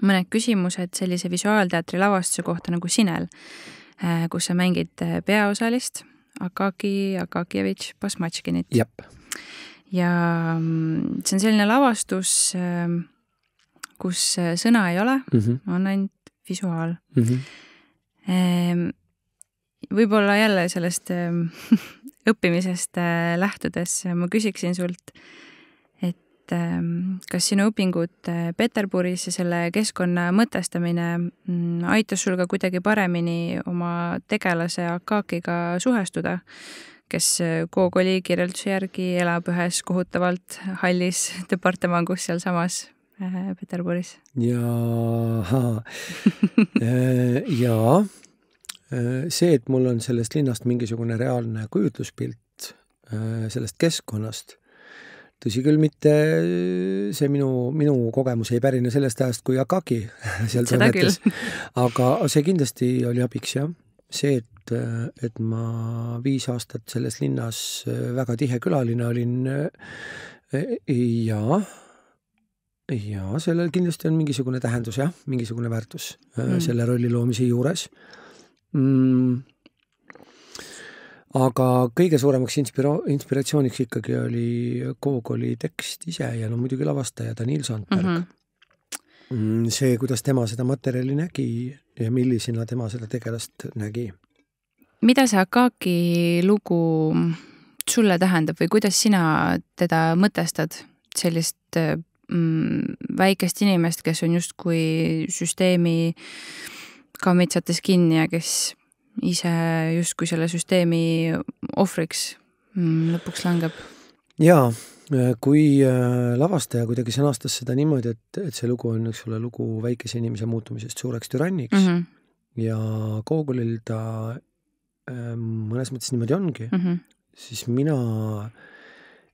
mõned küsimused sellise Visuaalteatri lavastuse kohta nagu Sinel, äh, kus sa mängid äh, peaosalist Akagi Akakjevitš Basmatškinit. ja mm, see on selline lavastus, ähm, kus sõna ei ole mm, -hmm. on ainult visuaal mm. -hmm. võib-olla jälle sellest ähm, õppimisest äh, lähtudes ma küsiksin sult, et ähm, kas sinu õpingud äh, Peterburis ja selle keskkonna mõtestamine mm, aitas sul ka kuidagi paremini oma tegelase Akakiga suhestuda, kes äh, Gogoli kirjelduse järgi elab ühes kohutavalt hallis departamangus sealsamas Peterburis? jaa, jaa Äh, see, et mul on sellest linnast mingisugune reaalne kujutluspilt äh, sellest keskkonnast, tõsi küll, mitte äh, see minu, minu kogemus ei pärine sellest ajast, kui Akagi seal toimetas, aga see kindlasti oli abiks jah, see, et, et ma viis aastat selles linnas väga tihe külaline olin e, ja ja sellel kindlasti on mingisugune tähendus jah, mingisugune väärtus mm. selle rolli loomise juures mm.. aga kõige suuremaks inspira-, inspiratsiooniks ikkagi oli Gogoli tekst ise ja no muidugi lavastaja Danil Sandberg mhm. mm. -hmm see, kuidas tema seda materjali nägi ja millisena tema seda tegelast nägi. mida see Akaki lugu sulle tähendab või kuidas sina teda mõtestad, sellist mm, väikest inimest, kes on justkui süsteemi kammitsates kinni ja kes ise justkui selle süsteemi ohvriks mm, lõpuks langeb. jaa, kui äh, lavastaja kuidagi sõnastas seda niimoodi, et, et see lugu on, eks ole, lugu väikese inimese muutumisest suureks türanniks mm -hmm. ja Gogolil ta äh, mõnes mõttes niimoodi ongi mm, -hmm. siis mina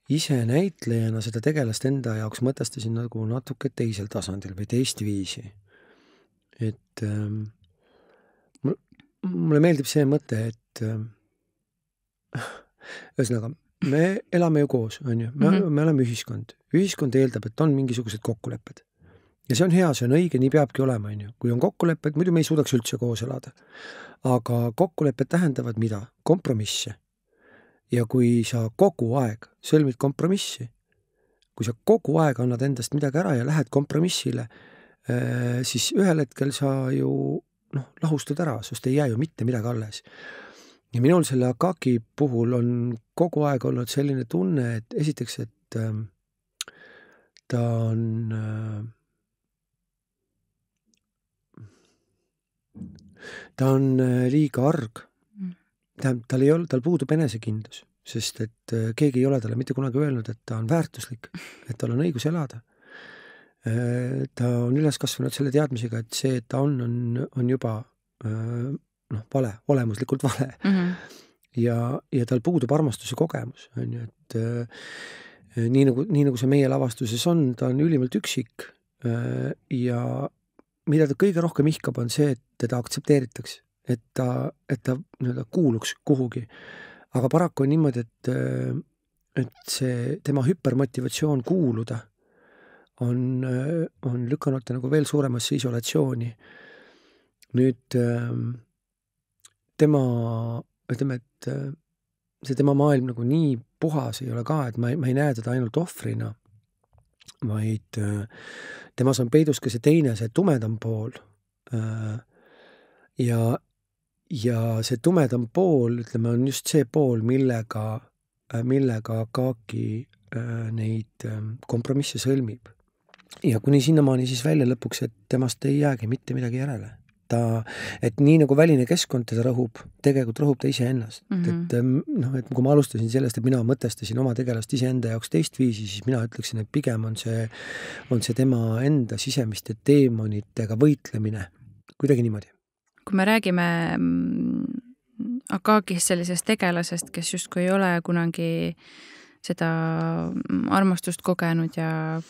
ise näitlejana seda tegelast enda jaoks mõtestasin nagu natuke teisel tasandil või teistviisi. et ähm, mulle meeldib see mõte, et äh, ühesõnaga, me elame ju koos, on ju, me mm, -hmm. me oleme ühiskond, ühiskond eeldab, et on mingisugused kokkulepped. ja see on hea, see on õige, nii peabki olema, on ju, kui on kokkulepped, muidu me ei suudaks üldse koos elada. aga kokkulepped tähendavad mida? kompromisse. ja kui sa kogu aeg sõlmid kompromissi, kui sa kogu aeg annad endast midagi ära ja lähed kompromissile, äh, siis ühel hetkel sa ju noh, lahustad ära, sest ei jää ju mitte midagi alles. ja minul selle Akaki puhul on kogu aeg olnud selline tunne, et esiteks, et ähm, ta on äh, ta on äh, liiga arg. Mm. tähendab, tal ei ole, tal puudub enesekindlus, sest et äh, keegi ei ole talle mitte kunagi öelnud, et ta on väärtuslik, et tal on õigus elada Äh, ta on üles kasvanud selle teadmisega, et see, et ta on, on, on juba äh, noh, vale, olemuslikult vale mm. -hmm. ja, ja tal puudub armastuse kogemus, on ju, et äh, nii nagu, nii nagu see meie lavastuses on, ta on ülimalt üksik äh, ja mida ta kõige rohkem ihkab, on see, et teda aktsepteeritakse, et ta, et ta nii-öelda kuuluks kuhugi. aga paraku on niimoodi, et, äh, et see tema hüpermotivatsioon kuuluda on, äh, on lükanud ta nagu veel suuremasse isolatsiooni. nüüd ähm, tema, ütleme, et äh, see tema maailm nagu nii puhas ei ole ka, et ma ei, ma ei näe teda ainult ohvrina, vaid äh, temas on peidus ka see teine, see tumedam pool. ja, ja see tumedam pool, ütleme, on just see pool, millega, millega Kaaki neid ähm, kompromisse sõlmib ja kuni sinnamaani siis välja lõpuks, et temast ei jäägi mitte midagi järele. ta, et nii nagu väline keskkond teda rõhub, tegelikult rõhub ta iseennast mm. -hmm. et noh, et kui ma alustasin sellest, et mina mõtestasin oma tegelast iseenda jaoks teistviisi, siis mina ütleksin, et pigem on see, on see tema enda sisemiste teemonitega võitlemine. kuidagi niimoodi. kui me räägime Akakis sellisest tegelasest, kes justkui ei ole kunagi seda armastust kogenud ja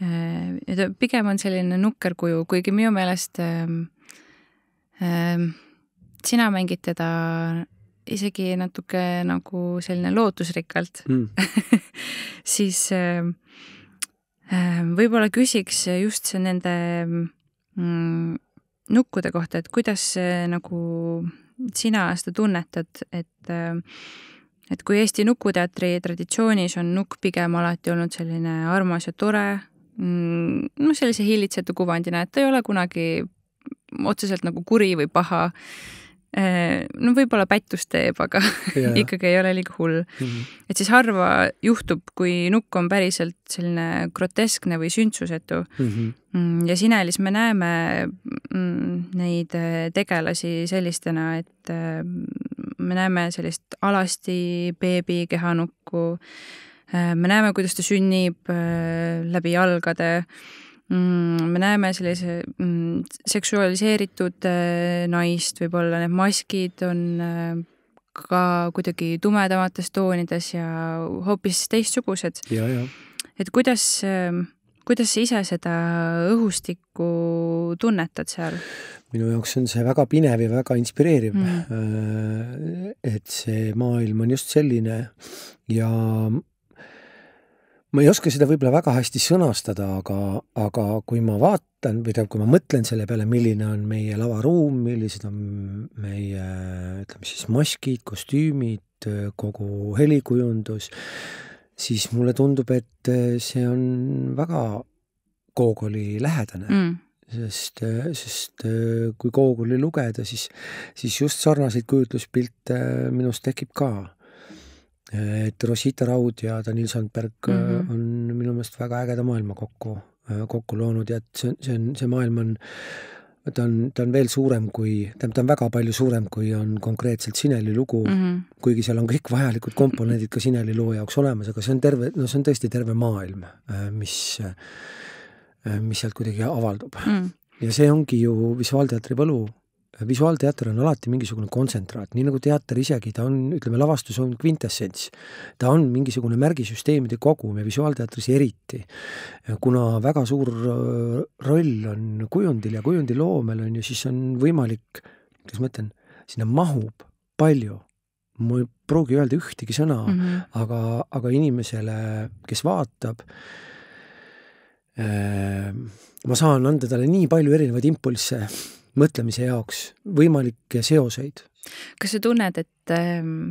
ja äh, ta pigem on selline nukker kuju, kuigi minu meelest ähm, ähm, sina mängid teda isegi natuke nagu selline lootusrikkalt mm. siis ähm, ähm, võib-olla küsiks just see nende mm, nukkude kohta, et kuidas äh, nagu sina seda tunnetad, et ähm, et kui Eesti Nukuteatri traditsioonis on nukk pigem alati olnud selline armas ja tore, noh, sellise hillitsetu kuvandina, et ta ei ole kunagi otseselt nagu kuri või paha. Eh, no võib-olla pättust teeb, aga yeah. ikkagi ei ole liiga hull mm. -hmm. et siis harva juhtub, kui nukk on päriselt selline groteskne või sündsusetu mhm. mm. -hmm. ja Sinelis me näeme mm, neid eh, tegelasi sellistena, et eh, me näeme sellist alasti beebi kehanukku Äh, me näeme, kuidas ta sünnib äh, läbi jalgade. Mm, me näeme sellise mm, seksualiseeritud äh, naist, võib-olla need maskid on ka kuidagi tumedamates toonides ja hoopis teistsugused. et kuidas kuidas sa ise seda õhustikku tunnetad seal? minu jaoks on see väga pinev ja väga inspireeriv mm.. et see maailm on just selline ja ma ei oska seda võib-olla väga hästi sõnastada, aga, aga kui ma vaatan või tähendab, kui ma mõtlen selle peale, milline on meie lavaruum, millised on meie ütleme siis maskid, kostüümid, kogu helikujundus, siis mulle tundub, et see on väga Gogoli lähedane mm sest, sest kui Google'i lugeda, siis, siis just sarnaseid kujutluspilte minus tekib ka et Rosita Raud ja Danil Sandberg mm -hmm. on minu meelest väga ägeda maailma kokku, äh, kokku loonud ja et see, see on, see maailm on, ta on, ta on veel suurem kui, tähendab, ta on väga palju suurem, kui on konkreetselt Sineli lugu mm, -hmm. kuigi seal on kõik vajalikud komponendid ka Sineli loo jaoks olemas, aga see on terve, no see on tõesti terve maailm, äh, mis, mis sealt kuidagi avaldub mm. -hmm. ja see ongi ju Visuaalteatri võlu visuaalteater on alati mingisugune kontsentraat, nii nagu teater isegi, ta on, ütleme, lavastus on kvintessents. ta on mingisugune märgisüsteemide kogum ja visuaalteatris eriti. kuna väga suur äh, roll on kujundil ja kujundi loomel on ju, siis on võimalik, kuidas ma ütlen, sinna mahub palju. ma ei pruugi öelda ühtegi sõna mm, -hmm. aga, aga inimesele, kes vaatab, äh, ma saan anda talle nii palju erinevaid impulsse mõtlemise jaoks võimalikke seoseid. kas sa tunned, et, ähm,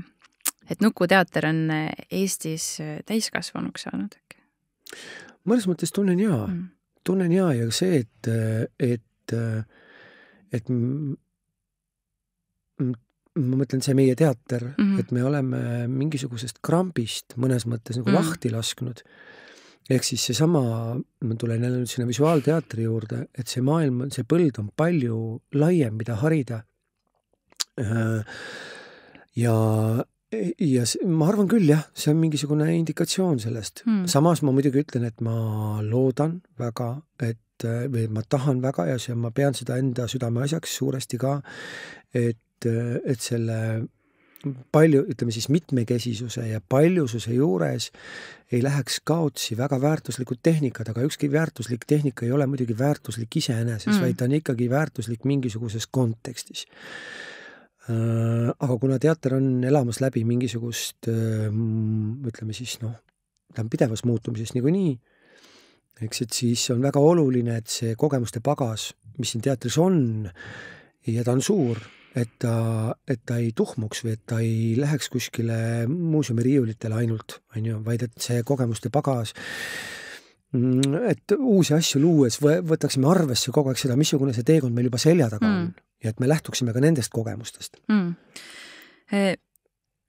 et Nukuteater on äh, Eestis äh, täiskasvanuks saanud äkki? mõnes mõttes tunnen jaa mm., tunnen jaa ja see, et, äh, et, et ma mõtlen, see meie teater mm, -hmm. et me oleme mingisugusest krambist mõnes mõttes nagu mm -hmm. lahti lasknud ehk siis seesama, ma tulen jälle nüüd sinna visuaalteatri juurde, et see maailm, see põld on palju laiem, mida harida. Äh, ja, ja ma arvan küll jah, see on mingisugune indikatsioon sellest hmm.. samas ma muidugi ütlen, et ma loodan väga, et äh, või ma tahan väga ja see, ma pean seda enda südameasjaks suuresti ka, et, äh, et selle palju, ütleme siis mitmekesisuse ja paljususe juures ei läheks kaotsi väga väärtuslikud tehnikad, aga ükski väärtuslik tehnika ei ole muidugi väärtuslik iseeneses mm., vaid ta on ikkagi väärtuslik mingisuguses kontekstis. Äh, aga kuna teater on elamas läbi mingisugust äh, mm, ütleme siis noh, ta on pidevas muutumises niikuinii, eks, et siis on väga oluline, et see kogemuste pagas, mis siin teatris on ja ta on suur et ta, et ta ei tuhmuks või et ta ei läheks kuskile muuseumi riiulitele ainult, on ju, vaid et see kogemuste pagas mm, et uusi asju luues võtaksime arvesse kogu aeg seda, missugune see teekond meil juba selja taga mm. on ja et me lähtuksime ka nendest kogemustest mm eh,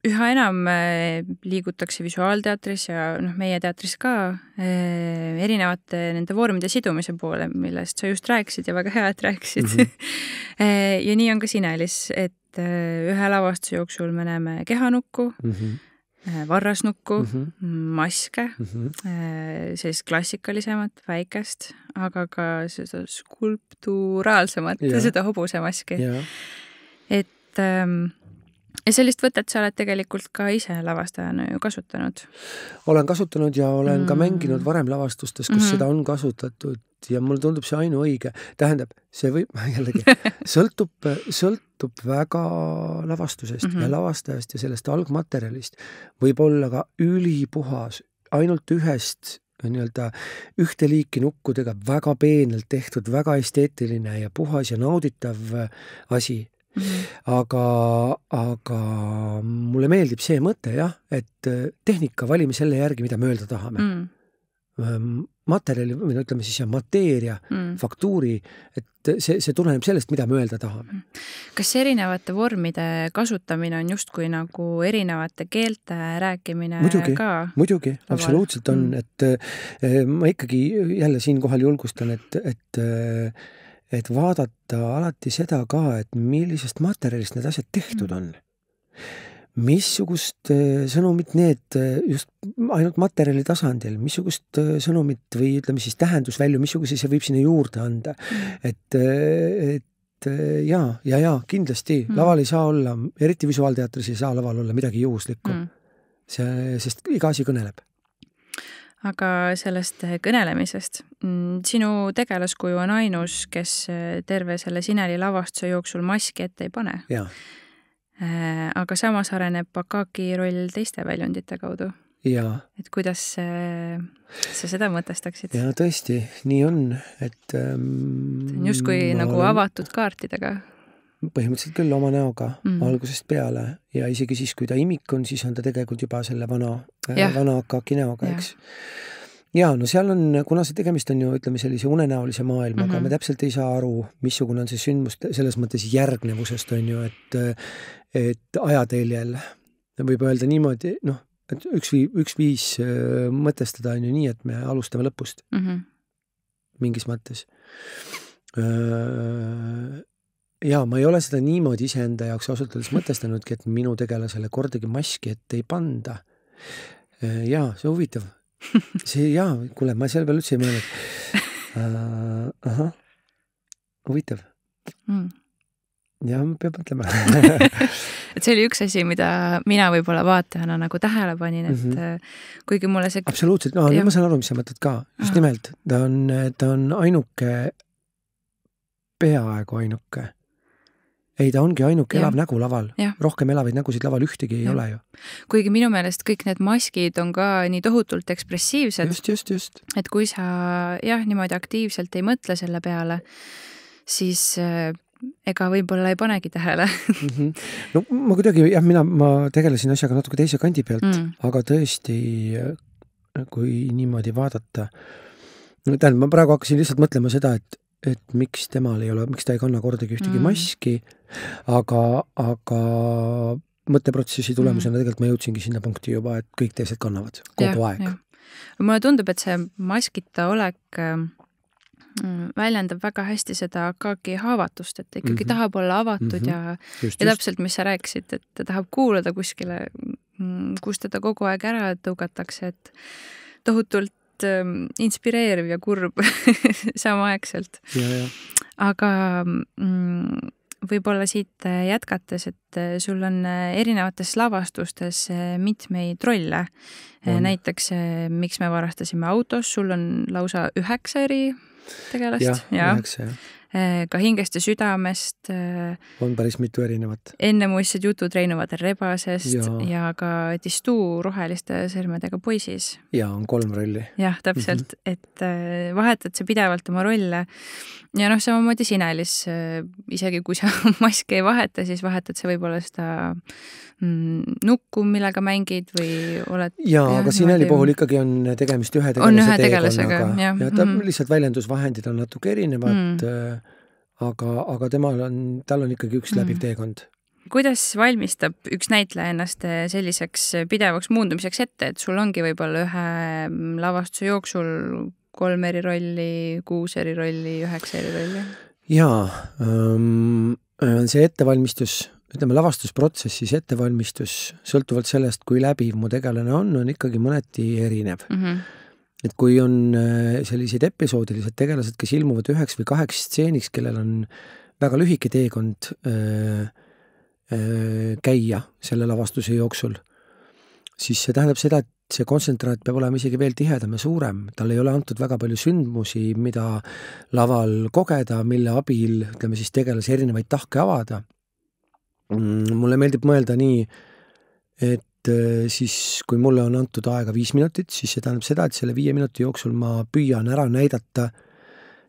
üha enam äh, liigutakse visuaalteatris ja noh, meie teatris ka eh, erinevate nende vormide sidumise poole, millest sa just rääkisid ja väga hea, et rääkisid mm. -hmm. ja nii on ka Sinelis, et ühe lavastuse jooksul me näeme kehanukku mm, -hmm. varrasnukku mm, -hmm. maske mm, -hmm. sellist klassikalisemat, väikest, aga ka seda skulptuuraalsemat, seda hobusemaski. et ähm, ja sellist võtet sa oled tegelikult ka ise lavastajana ju kasutanud? olen kasutanud ja olen mm. ka mänginud varem lavastustes, kus mm -hmm. seda on kasutatud ja mulle tundub see ainuõige. tähendab, see võib, jällegi, sõltub, sõltub väga lavastusest mm -hmm. ja mhm. lavastajast ja sellest algmaterjalist. võib olla ka ülipuhas, ainult ühest nii-öelda ühte liiki nukkudega väga peenelt tehtud, väga esteetiline ja puhas ja nauditav asi Mm -hmm. aga, aga mulle meeldib see mõte jah, et äh, tehnika valime selle järgi, mida me öelda tahame mm. -hmm. materjali või no ütleme siis jah, mateeria mm, -hmm. faktuuri, et see, see tuleneb sellest, mida me öelda tahame. Mm. kas erinevate vormide kasutamine on justkui nagu erinevate keelte rääkimine muidugi, ka? muidugi, absoluutselt on mm, -hmm. et äh, ma ikkagi jälle siinkohal julgustan, et, et äh, et vaadata alati seda ka, et millisest materjalist need asjad tehtud mm. on. missugust äh, sõnumit need äh, just ainult materjali tasandil, missugust äh, sõnumit või ütleme siis tähendusvälju, missuguse see võib sinna juurde anda, mm. et, et ja, ja, ja kindlasti mm. laval ei saa olla, eriti visuaalteatris ei saa laval olla midagi juhuslikku mm.. see, sest iga asi kõneleb aga sellest eh, kõnelemisest. Mm, sinu tegelaskuju on ainus, kes eh, terve selle Sineli lavastuse jooksul maski ette ei pane. Eh, aga samas areneb Bakaki roll teiste väljundite kaudu. et kuidas sa seda mõtestaksid? jaa, tõesti, nii on, et ähm,. see on justkui nagu olen... avatud kaartidega põhimõtteliselt küll oma näoga mm. algusest peale ja isegi siis, kui ta imik on, siis on ta tegelikult juba selle vana, äh, vana Akaki näoga, eks. ja no seal on, kuna see tegemist on ju ütleme sellise unenäolise maailmaga mm, -hmm. me täpselt ei saa aru, missugune on see sündmus selles mõttes järgnevusest on ju, et et ajateljel võib öelda niimoodi, noh, et üks, üks viis äh, mõtestada on ju nii, et me alustame lõpust mm. -hmm. mingis mõttes äh, jaa, ma ei ole seda niimoodi iseenda jaoks ausalt öeldes mõtestanudki, et minu tegelasele kordagi maski ette ei panda. Äh, jaa, see huvitav. see jaa, kuule, ma selle peale üldse ei mõelnud. Äh, ahah, huvitav mm.. jah, peab mõtlema et see oli üks asi, mida mina võib-olla vaatajana nagu tähele panin, et mm -hmm. kuigi mulle see. absoluutselt, no ja... ma saan aru, mis sa mõtled ka, just ah. nimelt, ta on, ta on ainuke, peaaegu ainuke ei, ta ongi ainuke elav nägu laval, rohkem elavaid nägusid laval ühtegi ei ja. ole ju. kuigi minu meelest kõik need maskid on ka nii tohutult ekspressiivsed. just, just, just. et kui sa jah, niimoodi aktiivselt ei mõtle selle peale, siis eh, ega võib-olla ei panegi tähele mm. -hmm. no ma kuidagi jah, mina, ma tegelesin asjaga natuke teise kandi pealt mm., aga tõesti, eh, kui niimoodi vaadata, no tähendab, ma praegu hakkasin lihtsalt mõtlema seda, et, et miks temal ei ole, miks ta ei kanna kordagi ühtegi mm. maski aga, aga mõtteprotsessi tulemusena mm. tegelikult ma jõudsingi sinna punkti juba, et kõik teised kannavad kogu ja, aeg. mulle tundub, et see maskita olek ähm, väljendab väga hästi seda KG haavatust, et ta ikkagi mm -hmm. tahab olla avatud mm -hmm. ja, ja täpselt, mis sa rääkisid, et ta tahab kuuluda kuskile, mm, kus teda kogu aeg ära tõugatakse, et tohutult ähm, inspireeriv ja kurb samaaegselt. aga mm, võib-olla siit äh, jätkates, et äh, sul on äh, erinevates lavastustes mitmeid rolle. näiteks Miks me varastasime autos, sul on lausa üheksa eri tegelast. jah, üheksa jah ka hingest ja südamest. on päris mitu erinevat. ennemuistsed jutud Reinuvad rebasest ja. ja ka Distuu roheliste sõrmedega poisis. ja on kolm rolli. jah, täpselt mm, -hmm. et vahetad sa pidevalt oma rolle ja noh, samamoodi Sinelis, äh, isegi kui sa maski ei vaheta, siis vahetad sa võib-olla seda mm, nukku, millega mängid või oled. ja, aga Sineli või... puhul ikkagi on tegemist ühe tegelase on ühe tegelasega, jah. ja ta mm -hmm. lihtsalt väljendusvahendid on natuke erinevad mm. -hmm. aga, aga temal on, tal on ikkagi üks mm -hmm. läbiv teekond kuidas valmistab üks näitleja ennast äh, selliseks pidevaks muundumiseks ette, et sul ongi võib-olla ühe mm, lavastuse jooksul kolm eri rolli, kuus eri rolli, üheksa eri rolli? jaa um,, see ettevalmistus, ütleme lavastusprotsessis ettevalmistus sõltuvalt sellest, kui läbiv mu tegelane on, on ikkagi mõneti erinev mm. -hmm et kui on äh, sellised episoodilised tegelased, kes ilmuvad üheks või kaheks stseeniks, kellel on väga lühike teekond äh, äh, käia selle lavastuse jooksul, siis see tähendab seda, et see kontsentraat peab olema isegi veel tihedam ja suurem, talle ei ole antud väga palju sündmusi, mida laval kogeda, mille abil, ütleme siis, tegelase erinevaid tahke avada. Mm, mulle meeldib mõelda nii, et äh, siis, kui mulle on antud aega viis minutit, siis see tähendab seda, et selle viie minuti jooksul ma püüan ära näidata äh,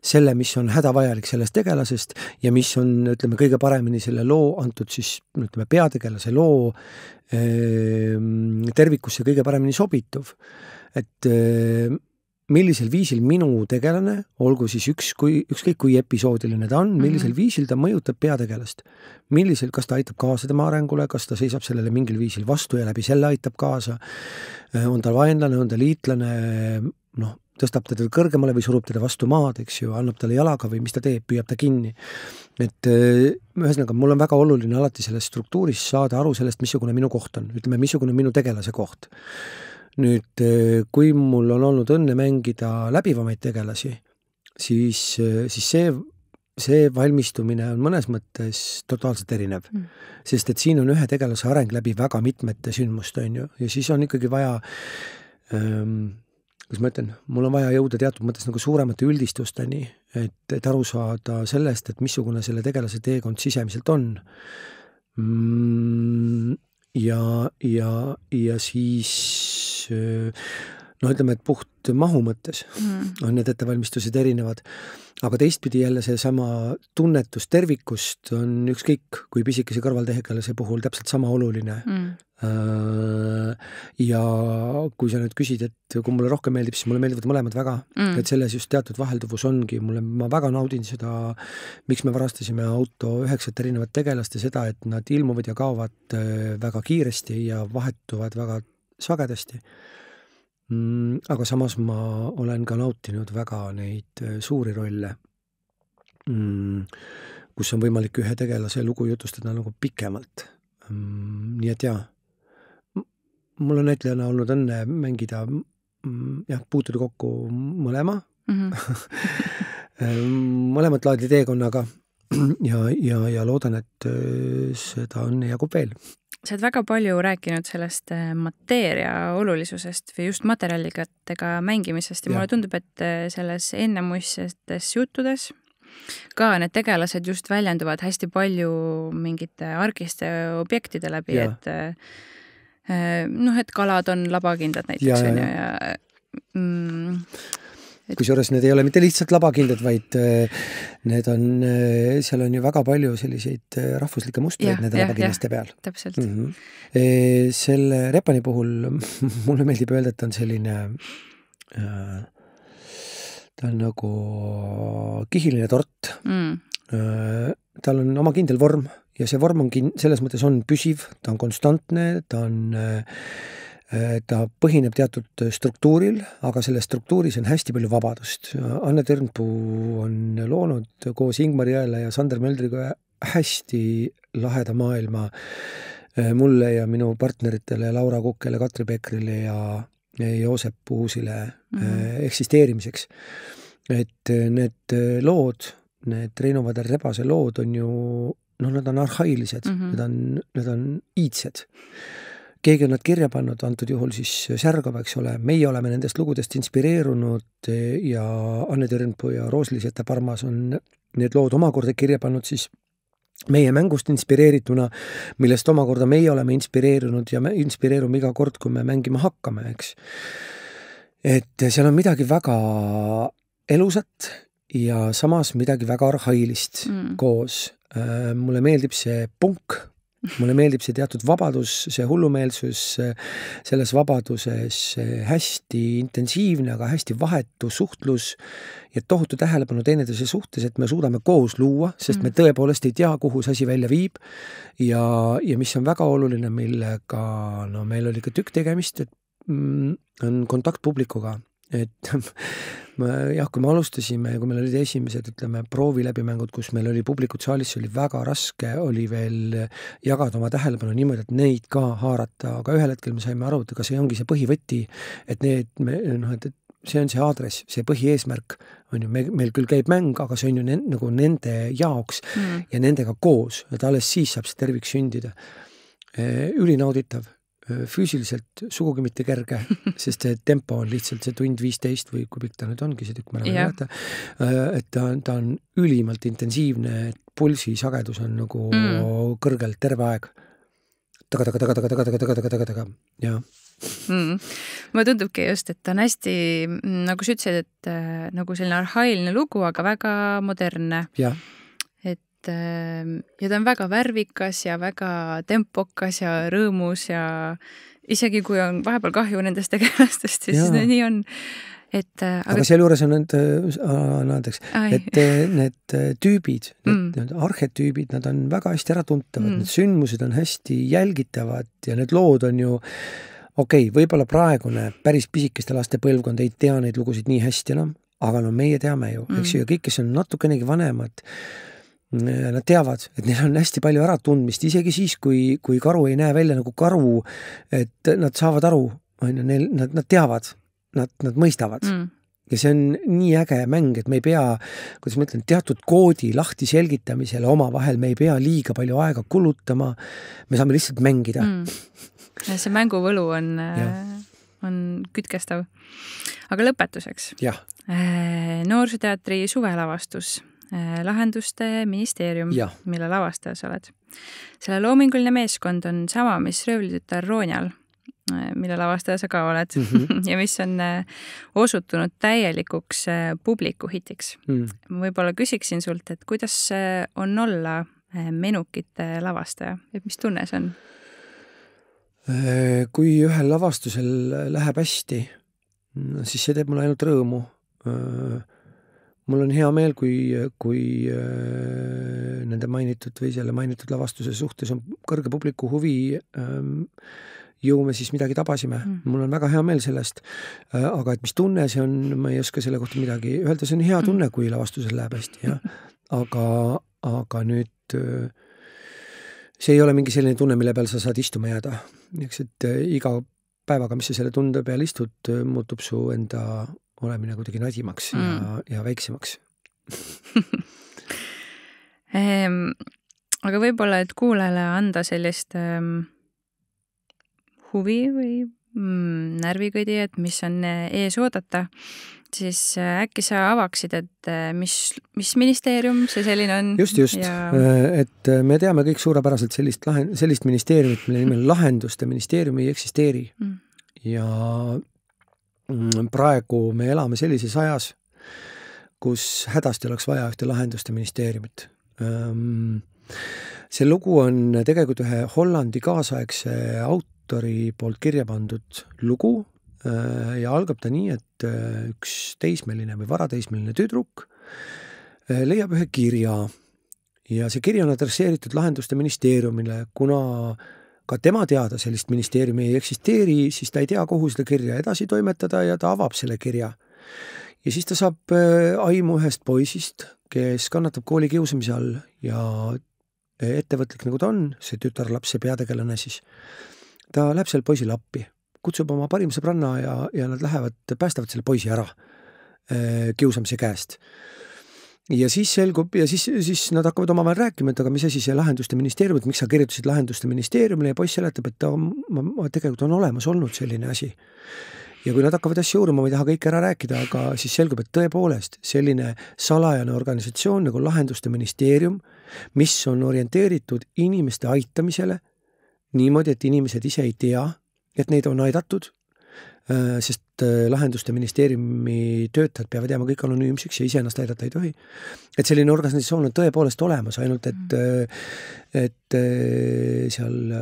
selle, mis on hädavajalik sellest tegelasest ja mis on, ütleme, kõige paremini selle loo antud siis ütleme, peategelase loo ehm, tervikusse kõige paremini sobituv. et ehm, millisel viisil minu tegelane, olgu siis üks kui, ükskõik kui episoodiline ta on, millisel mm -hmm. viisil ta mõjutab peategelast. millisel, kas ta aitab kaasa tema arengule, kas ta seisab sellele mingil viisil vastu ja läbi selle aitab kaasa, ehm, on ta vaenlane, on ta liitlane, noh tõstab teda kõrgemale või surub teda vastu maad, eks ju, annab talle jalaga või mis ta teeb, püüab ta kinni. et äh, ühesõnaga, mul on väga oluline alati selles struktuuris saada aru sellest, missugune minu koht on, ütleme, missugune minu tegelase koht. nüüd, äh, kui mul on olnud õnne mängida läbivamaid tegelasi, siis, äh, siis see see valmistumine on mõnes mõttes totaalselt erinev mm.. sest et siin on ühe tegelase areng läbi väga mitmete sündmuste, on ju, ja siis on ikkagi vaja ähm, kuidas ma ütlen, mul on vaja jõuda teatud mõttes nagu suuremate üldistusteni, et, et aru saada sellest, et missugune selle tegelase teekond sisemiselt on mm,. ja, ja, ja siis no ütleme, et puht mahu mõttes mm. on need ettevalmistused erinevad, aga teistpidi jälle seesama tunnetus tervikust on ükskõik kui pisikese kõrvaltehekelase puhul täpselt sama oluline mm äh, ja kui sa nüüd küsid, et kui mulle rohkem meeldib, siis mulle meeldivad mõlemad väga mm., et selles just teatud vahelduvus ongi, mulle, ma väga naudin seda, miks me varastasime auto üheksat erinevat tegelast ja seda, et nad ilmuvad ja kaovad äh, väga kiiresti ja vahetuvad väga sagedasti mm,. aga samas ma olen ka nautinud väga neid äh, suuri rolle mm,, kus on võimalik ühe tegelase lugu jutustada nagu pikemalt mm,. nii et jaa, mul on näitlejana olnud õnne mängida mm, jah, puutuda kokku mõlema mm, -hmm. mõlemat laadi teekonnaga ja, ja, ja loodan, et äh, seda õnne jagub veel. sa oled väga palju rääkinud sellest äh, mateeria olulisusest või just materjalidega mängimisest ja, ja mulle tundub, et äh, selles ennemuistsetes juttudes ka need tegelased just väljenduvad hästi palju mingite argiste objektide läbi, et noh, et kalad on labakindad näiteks onju ja, ja, ja. Mm, kusjuures need ei ole mitte lihtsalt labakindad, vaid äh, need on, äh, seal on ju väga palju selliseid äh, rahvuslikke mustreid nende labakindlaste peal. täpselt mm. -hmm. selle repani puhul mulle meeldib öelda, et ta on selline ta on nagu kihiline tort mm.. tal on oma kindel vorm ja see vorm on kin-, selles mõttes on püsiv, ta on konstantne, ta on äh, Äh, ta põhineb teatud äh, struktuuril, aga selles struktuuris on hästi palju vabadust. Anne Ternpuu on loonud koos Ingmar Jõele ja Sander Möldriga hästi laheda maailma äh, mulle ja minu partneritele Laura Kukele, Katri Pekrile ja Joosep Uusile mm -hmm. eksisteerimiseks. et need lood, need Reino Vader Rebase lood on ju noh, nad on arhailised mm, -hmm. need on, need on iidsed keegi on nad kirja pannud, antud juhul siis Särgava, eks ole, meie oleme nendest lugudest inspireerunud eh, ja Anne Tõrnpuu ja Roosli Setaparmas on need lood omakorda kirja pannud siis meie mängust inspireerituna, millest omakorda meie oleme inspireerunud ja me inspireerume iga kord, kui me mängima hakkame, eks. et seal on midagi väga elusat ja samas midagi väga arhailist mm. koos. Eh, mulle meeldib see punk mulle meeldib see teatud vabadus, see hullumeelsus, selles vabaduses hästi intensiivne, aga hästi vahetu suhtlus ja tohutu tähelepanu teineteise suhtes, et me suudame koos luua, sest me mm. tõepoolest ei tea, kuhu see asi välja viib. ja, ja mis on väga oluline, millega, no meil oli ka tükk tegemist, et mm, on kontakt publikuga, et me jah, kui me alustasime ja kui meil olid esimesed, ütleme, prooviläbimängud, kus meil oli publikut saalis, see oli väga raske, oli veel jagada oma tähelepanu niimoodi, et neid ka haarata, aga ühel hetkel me saime aru, et ega see ongi see põhivõti, et need, noh, et, et see on see aadress, see põhieesmärk on ju, me, meil küll käib mäng, aga see on ju ne, nagu nende jaoks mm. ja nendega koos, et alles siis saab see tervik sündida. Ülinauditav, füüsiliselt sugugi mitte kerge, sest see tempo on lihtsalt see tund viisteist või kui pikk ta nüüd ongi, see tükk ma enam ei mäleta. et ta on, ta on ülimalt intensiivne, et pulsi sagedus on nagu mm. kõrgelt terve aeg taga, taga, taga, taga, taga, taga, taga, taga, taga, taga, jah mm.. mulle tundubki just, et ta on hästi, nagu sa ütlesid, et äh, nagu selline arhailine lugu, aga väga modernne. jah Ähm, ja ta on väga värvikas ja väga tempokas ja rõõmus ja isegi kui on vahepeal kahju nendest tegelastest, siis Jaa. nii on, et äh, aga, aga sealjuures on need, äh, andeks, et äh, need tüübid, need mm. arhetüübid, nad on väga hästi äratuntavad mm., need sündmused on hästi jälgitavad ja need lood on ju okei okay,, võib-olla praegune päris pisikeste laste põlvkond ei tea neid lugusid nii hästi enam, aga no meie teame ju mm., eks ju, mm. ja kõik, kes on natukenegi vanemad, nad teavad, et neil on hästi palju äratundmist, isegi siis, kui, kui karu ei näe välja nagu karu, et nad saavad aru, on ju, neil, nad, nad teavad, nad, nad mõistavad mm. ja see on nii äge mäng, et me ei pea, kuidas ma ütlen, teatud koodi lahtiselgitamisele omavahel, me ei pea liiga palju aega kulutama. me saame lihtsalt mängida mm.. see mänguvõlu on, äh, on kütkestav. aga lõpetuseks. Äh, noorsooteatri suvelavastus Äh, lahenduste ministeerium, mille lavastaja sa oled. selle loominguline meeskond on sama, mis Röövlitütar Roonjal, äh, mille lavastaja sa ka oled mm -hmm. ja mis on äh, osutunud täielikuks publiku hitiks mm.. võib-olla küsiksin sult, et kuidas on olla menukite lavastaja, et mis tunne see on? kui ühel lavastusel läheb hästi, siis see teeb mulle ainult rõõmu mul on hea meel, kui, kui äh, nende mainitud või selle mainitud lavastuse suhtes on kõrge publiku huvi ähm, ju me siis midagi tabasime mm.. mul on väga hea meel sellest. Äh, aga et mis tunne see on, ma ei oska selle kohta midagi öelda, see on hea mm. tunne, kui lavastusel läheb hästi, jah. aga, aga nüüd äh, see ei ole mingi selline tunne, mille peal sa saad istuma jääda. eks, et äh, iga päevaga, mis sa selle tunde peal istud, muutub su enda olemine nagu kuidagi nasimaks mm. ja, ja väiksemaks ehm, aga võib-olla, et kuulajale anda sellist ähm, huvi või mm, närvikõdi, et mis on ees oodata, siis äh, äkki sa avaksid, et äh, mis, mis ministeerium see selline on? just, just ja..., äh, et me teame kõik suurepäraselt sellist lahen-, sellist ministeeriumit, mille nimel lahenduste ministeerium ei eksisteeri mm.. ja Mm, praegu me elame sellises ajas, kus hädasti oleks vaja ühte lahenduste ministeeriumit. Ehm, see lugu on tegelikult ühe Hollandi kaasaegse autori poolt kirja pandud lugu eh, ja algab ta nii, et eh, üks teismeline või varateismeline tüdruk eh, leiab ühe kirja ja see kiri on adresseeritud lahenduste ministeeriumile, kuna äh, ka tema teada sellist ministeeriumi ei eksisteeri, siis ta ei tea, kuhu seda kirja edasi toimetada ja ta avab selle kirja. ja siis ta saab äh, aimu ühest poisist, kes kannatab koolikiusamise all ja äh, ettevõtlik nagu ta on, see tütarlaps, see peategelane siis, ta läheb sellele poisile appi, kutsub oma parim sõbranna ja, ja nad lähevad, päästavad selle poisi ära äh, kiusamise käest ja siis selgub ja siis, siis nad hakkavad omavahel rääkima, et aga mis asi see lahenduste ministeerium, et miks sa kirjutasid lahenduste ministeeriumile ja poiss seletab, et ta on, tegelikult on olemas olnud selline asi. ja kui nad hakkavad asja uurima, ma ei taha kõike ära rääkida, aga siis selgub, et tõepoolest selline salajane organisatsioon nagu lahenduste ministeerium, mis on orienteeritud inimeste aitamisele niimoodi, et inimesed ise ei tea, et neid on aidatud Äh, sest äh, lahenduste ministeeriumi töötajad peavad jääma kõik anonüümseks ja ise ennast näidata ei tohi. et selline organisatsioon on tõepoolest olemas, ainult et, mm. äh, et seal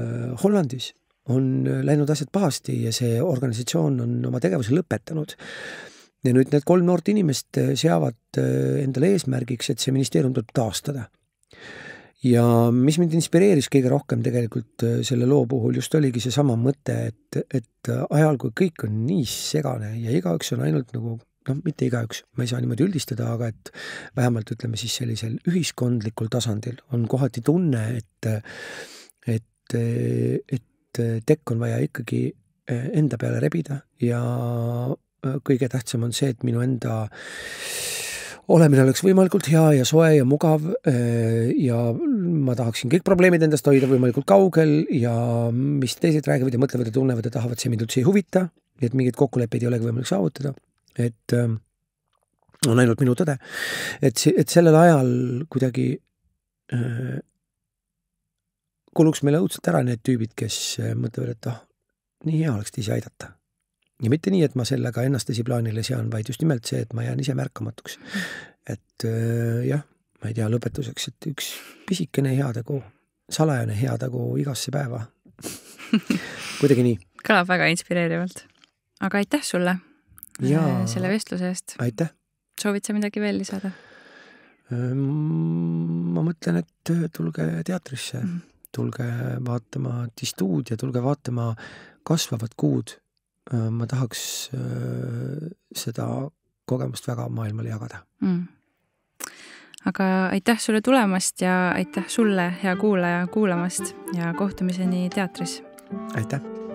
Hollandis on läinud asjad pahasti ja see organisatsioon on oma tegevuse lõpetanud ja nüüd need kolm noort inimest seavad endale eesmärgiks, et see ministeerium tuleb taastada ja mis mind inspireeris kõige rohkem tegelikult äh, selle loo puhul just oligi seesama mõte, et, et äh, ajal, kui kõik on nii segane ja igaüks on ainult nagu noh, mitte igaüks, ma ei saa niimoodi üldistada, aga et vähemalt ütleme siis sellisel ühiskondlikul tasandil on kohati tunne, et et, et äh, tekk on vaja ikkagi enda peale rebida ja kõige tähtsam on see, et minu enda äh, olemine oleks võimalikult hea ja soe ja mugav äh, ja ma tahaksin kõik probleemid endast hoida võimalikult kaugel ja mis teised räägivad ja mõtlevad ja tunnevad ja tahavad, see mind üldse ei huvita, nii et mingeid kokkuleppeid ei olegi võimalik saavutada, et ähm, on ainult minu tõde. et, et sellel ajal kuidagi äh, kuluks meile õudselt ära need tüübid, kes äh, mõtlevad, et ah oh,, nii hea oleks teisi aidata ja mitte nii, et ma sellega ennast esiplaanile sean, vaid just nimelt see, et ma jään ise märkamatuks. et äh, jah, ma ei tea, lõpetuseks, et üks pisikene heategu, salajane heategu igasse päeva kuidagi nii. kõlab väga inspireerivalt. aga aitäh sulle äh, ja... selle vestluse eest. aitäh. soovid sa midagi veel lisada? Ehm, ma mõtlen, et äh, tulge teatrisse mm., tulge vaatama Distuud ja tulge vaatama Kasvavad kuud Äh, ma tahaks äh, seda kogemust väga maailmale jagada mm aga aitäh sulle tulemast ja aitäh sulle, hea kuulaja, kuulamast ja kohtumiseni teatris. aitäh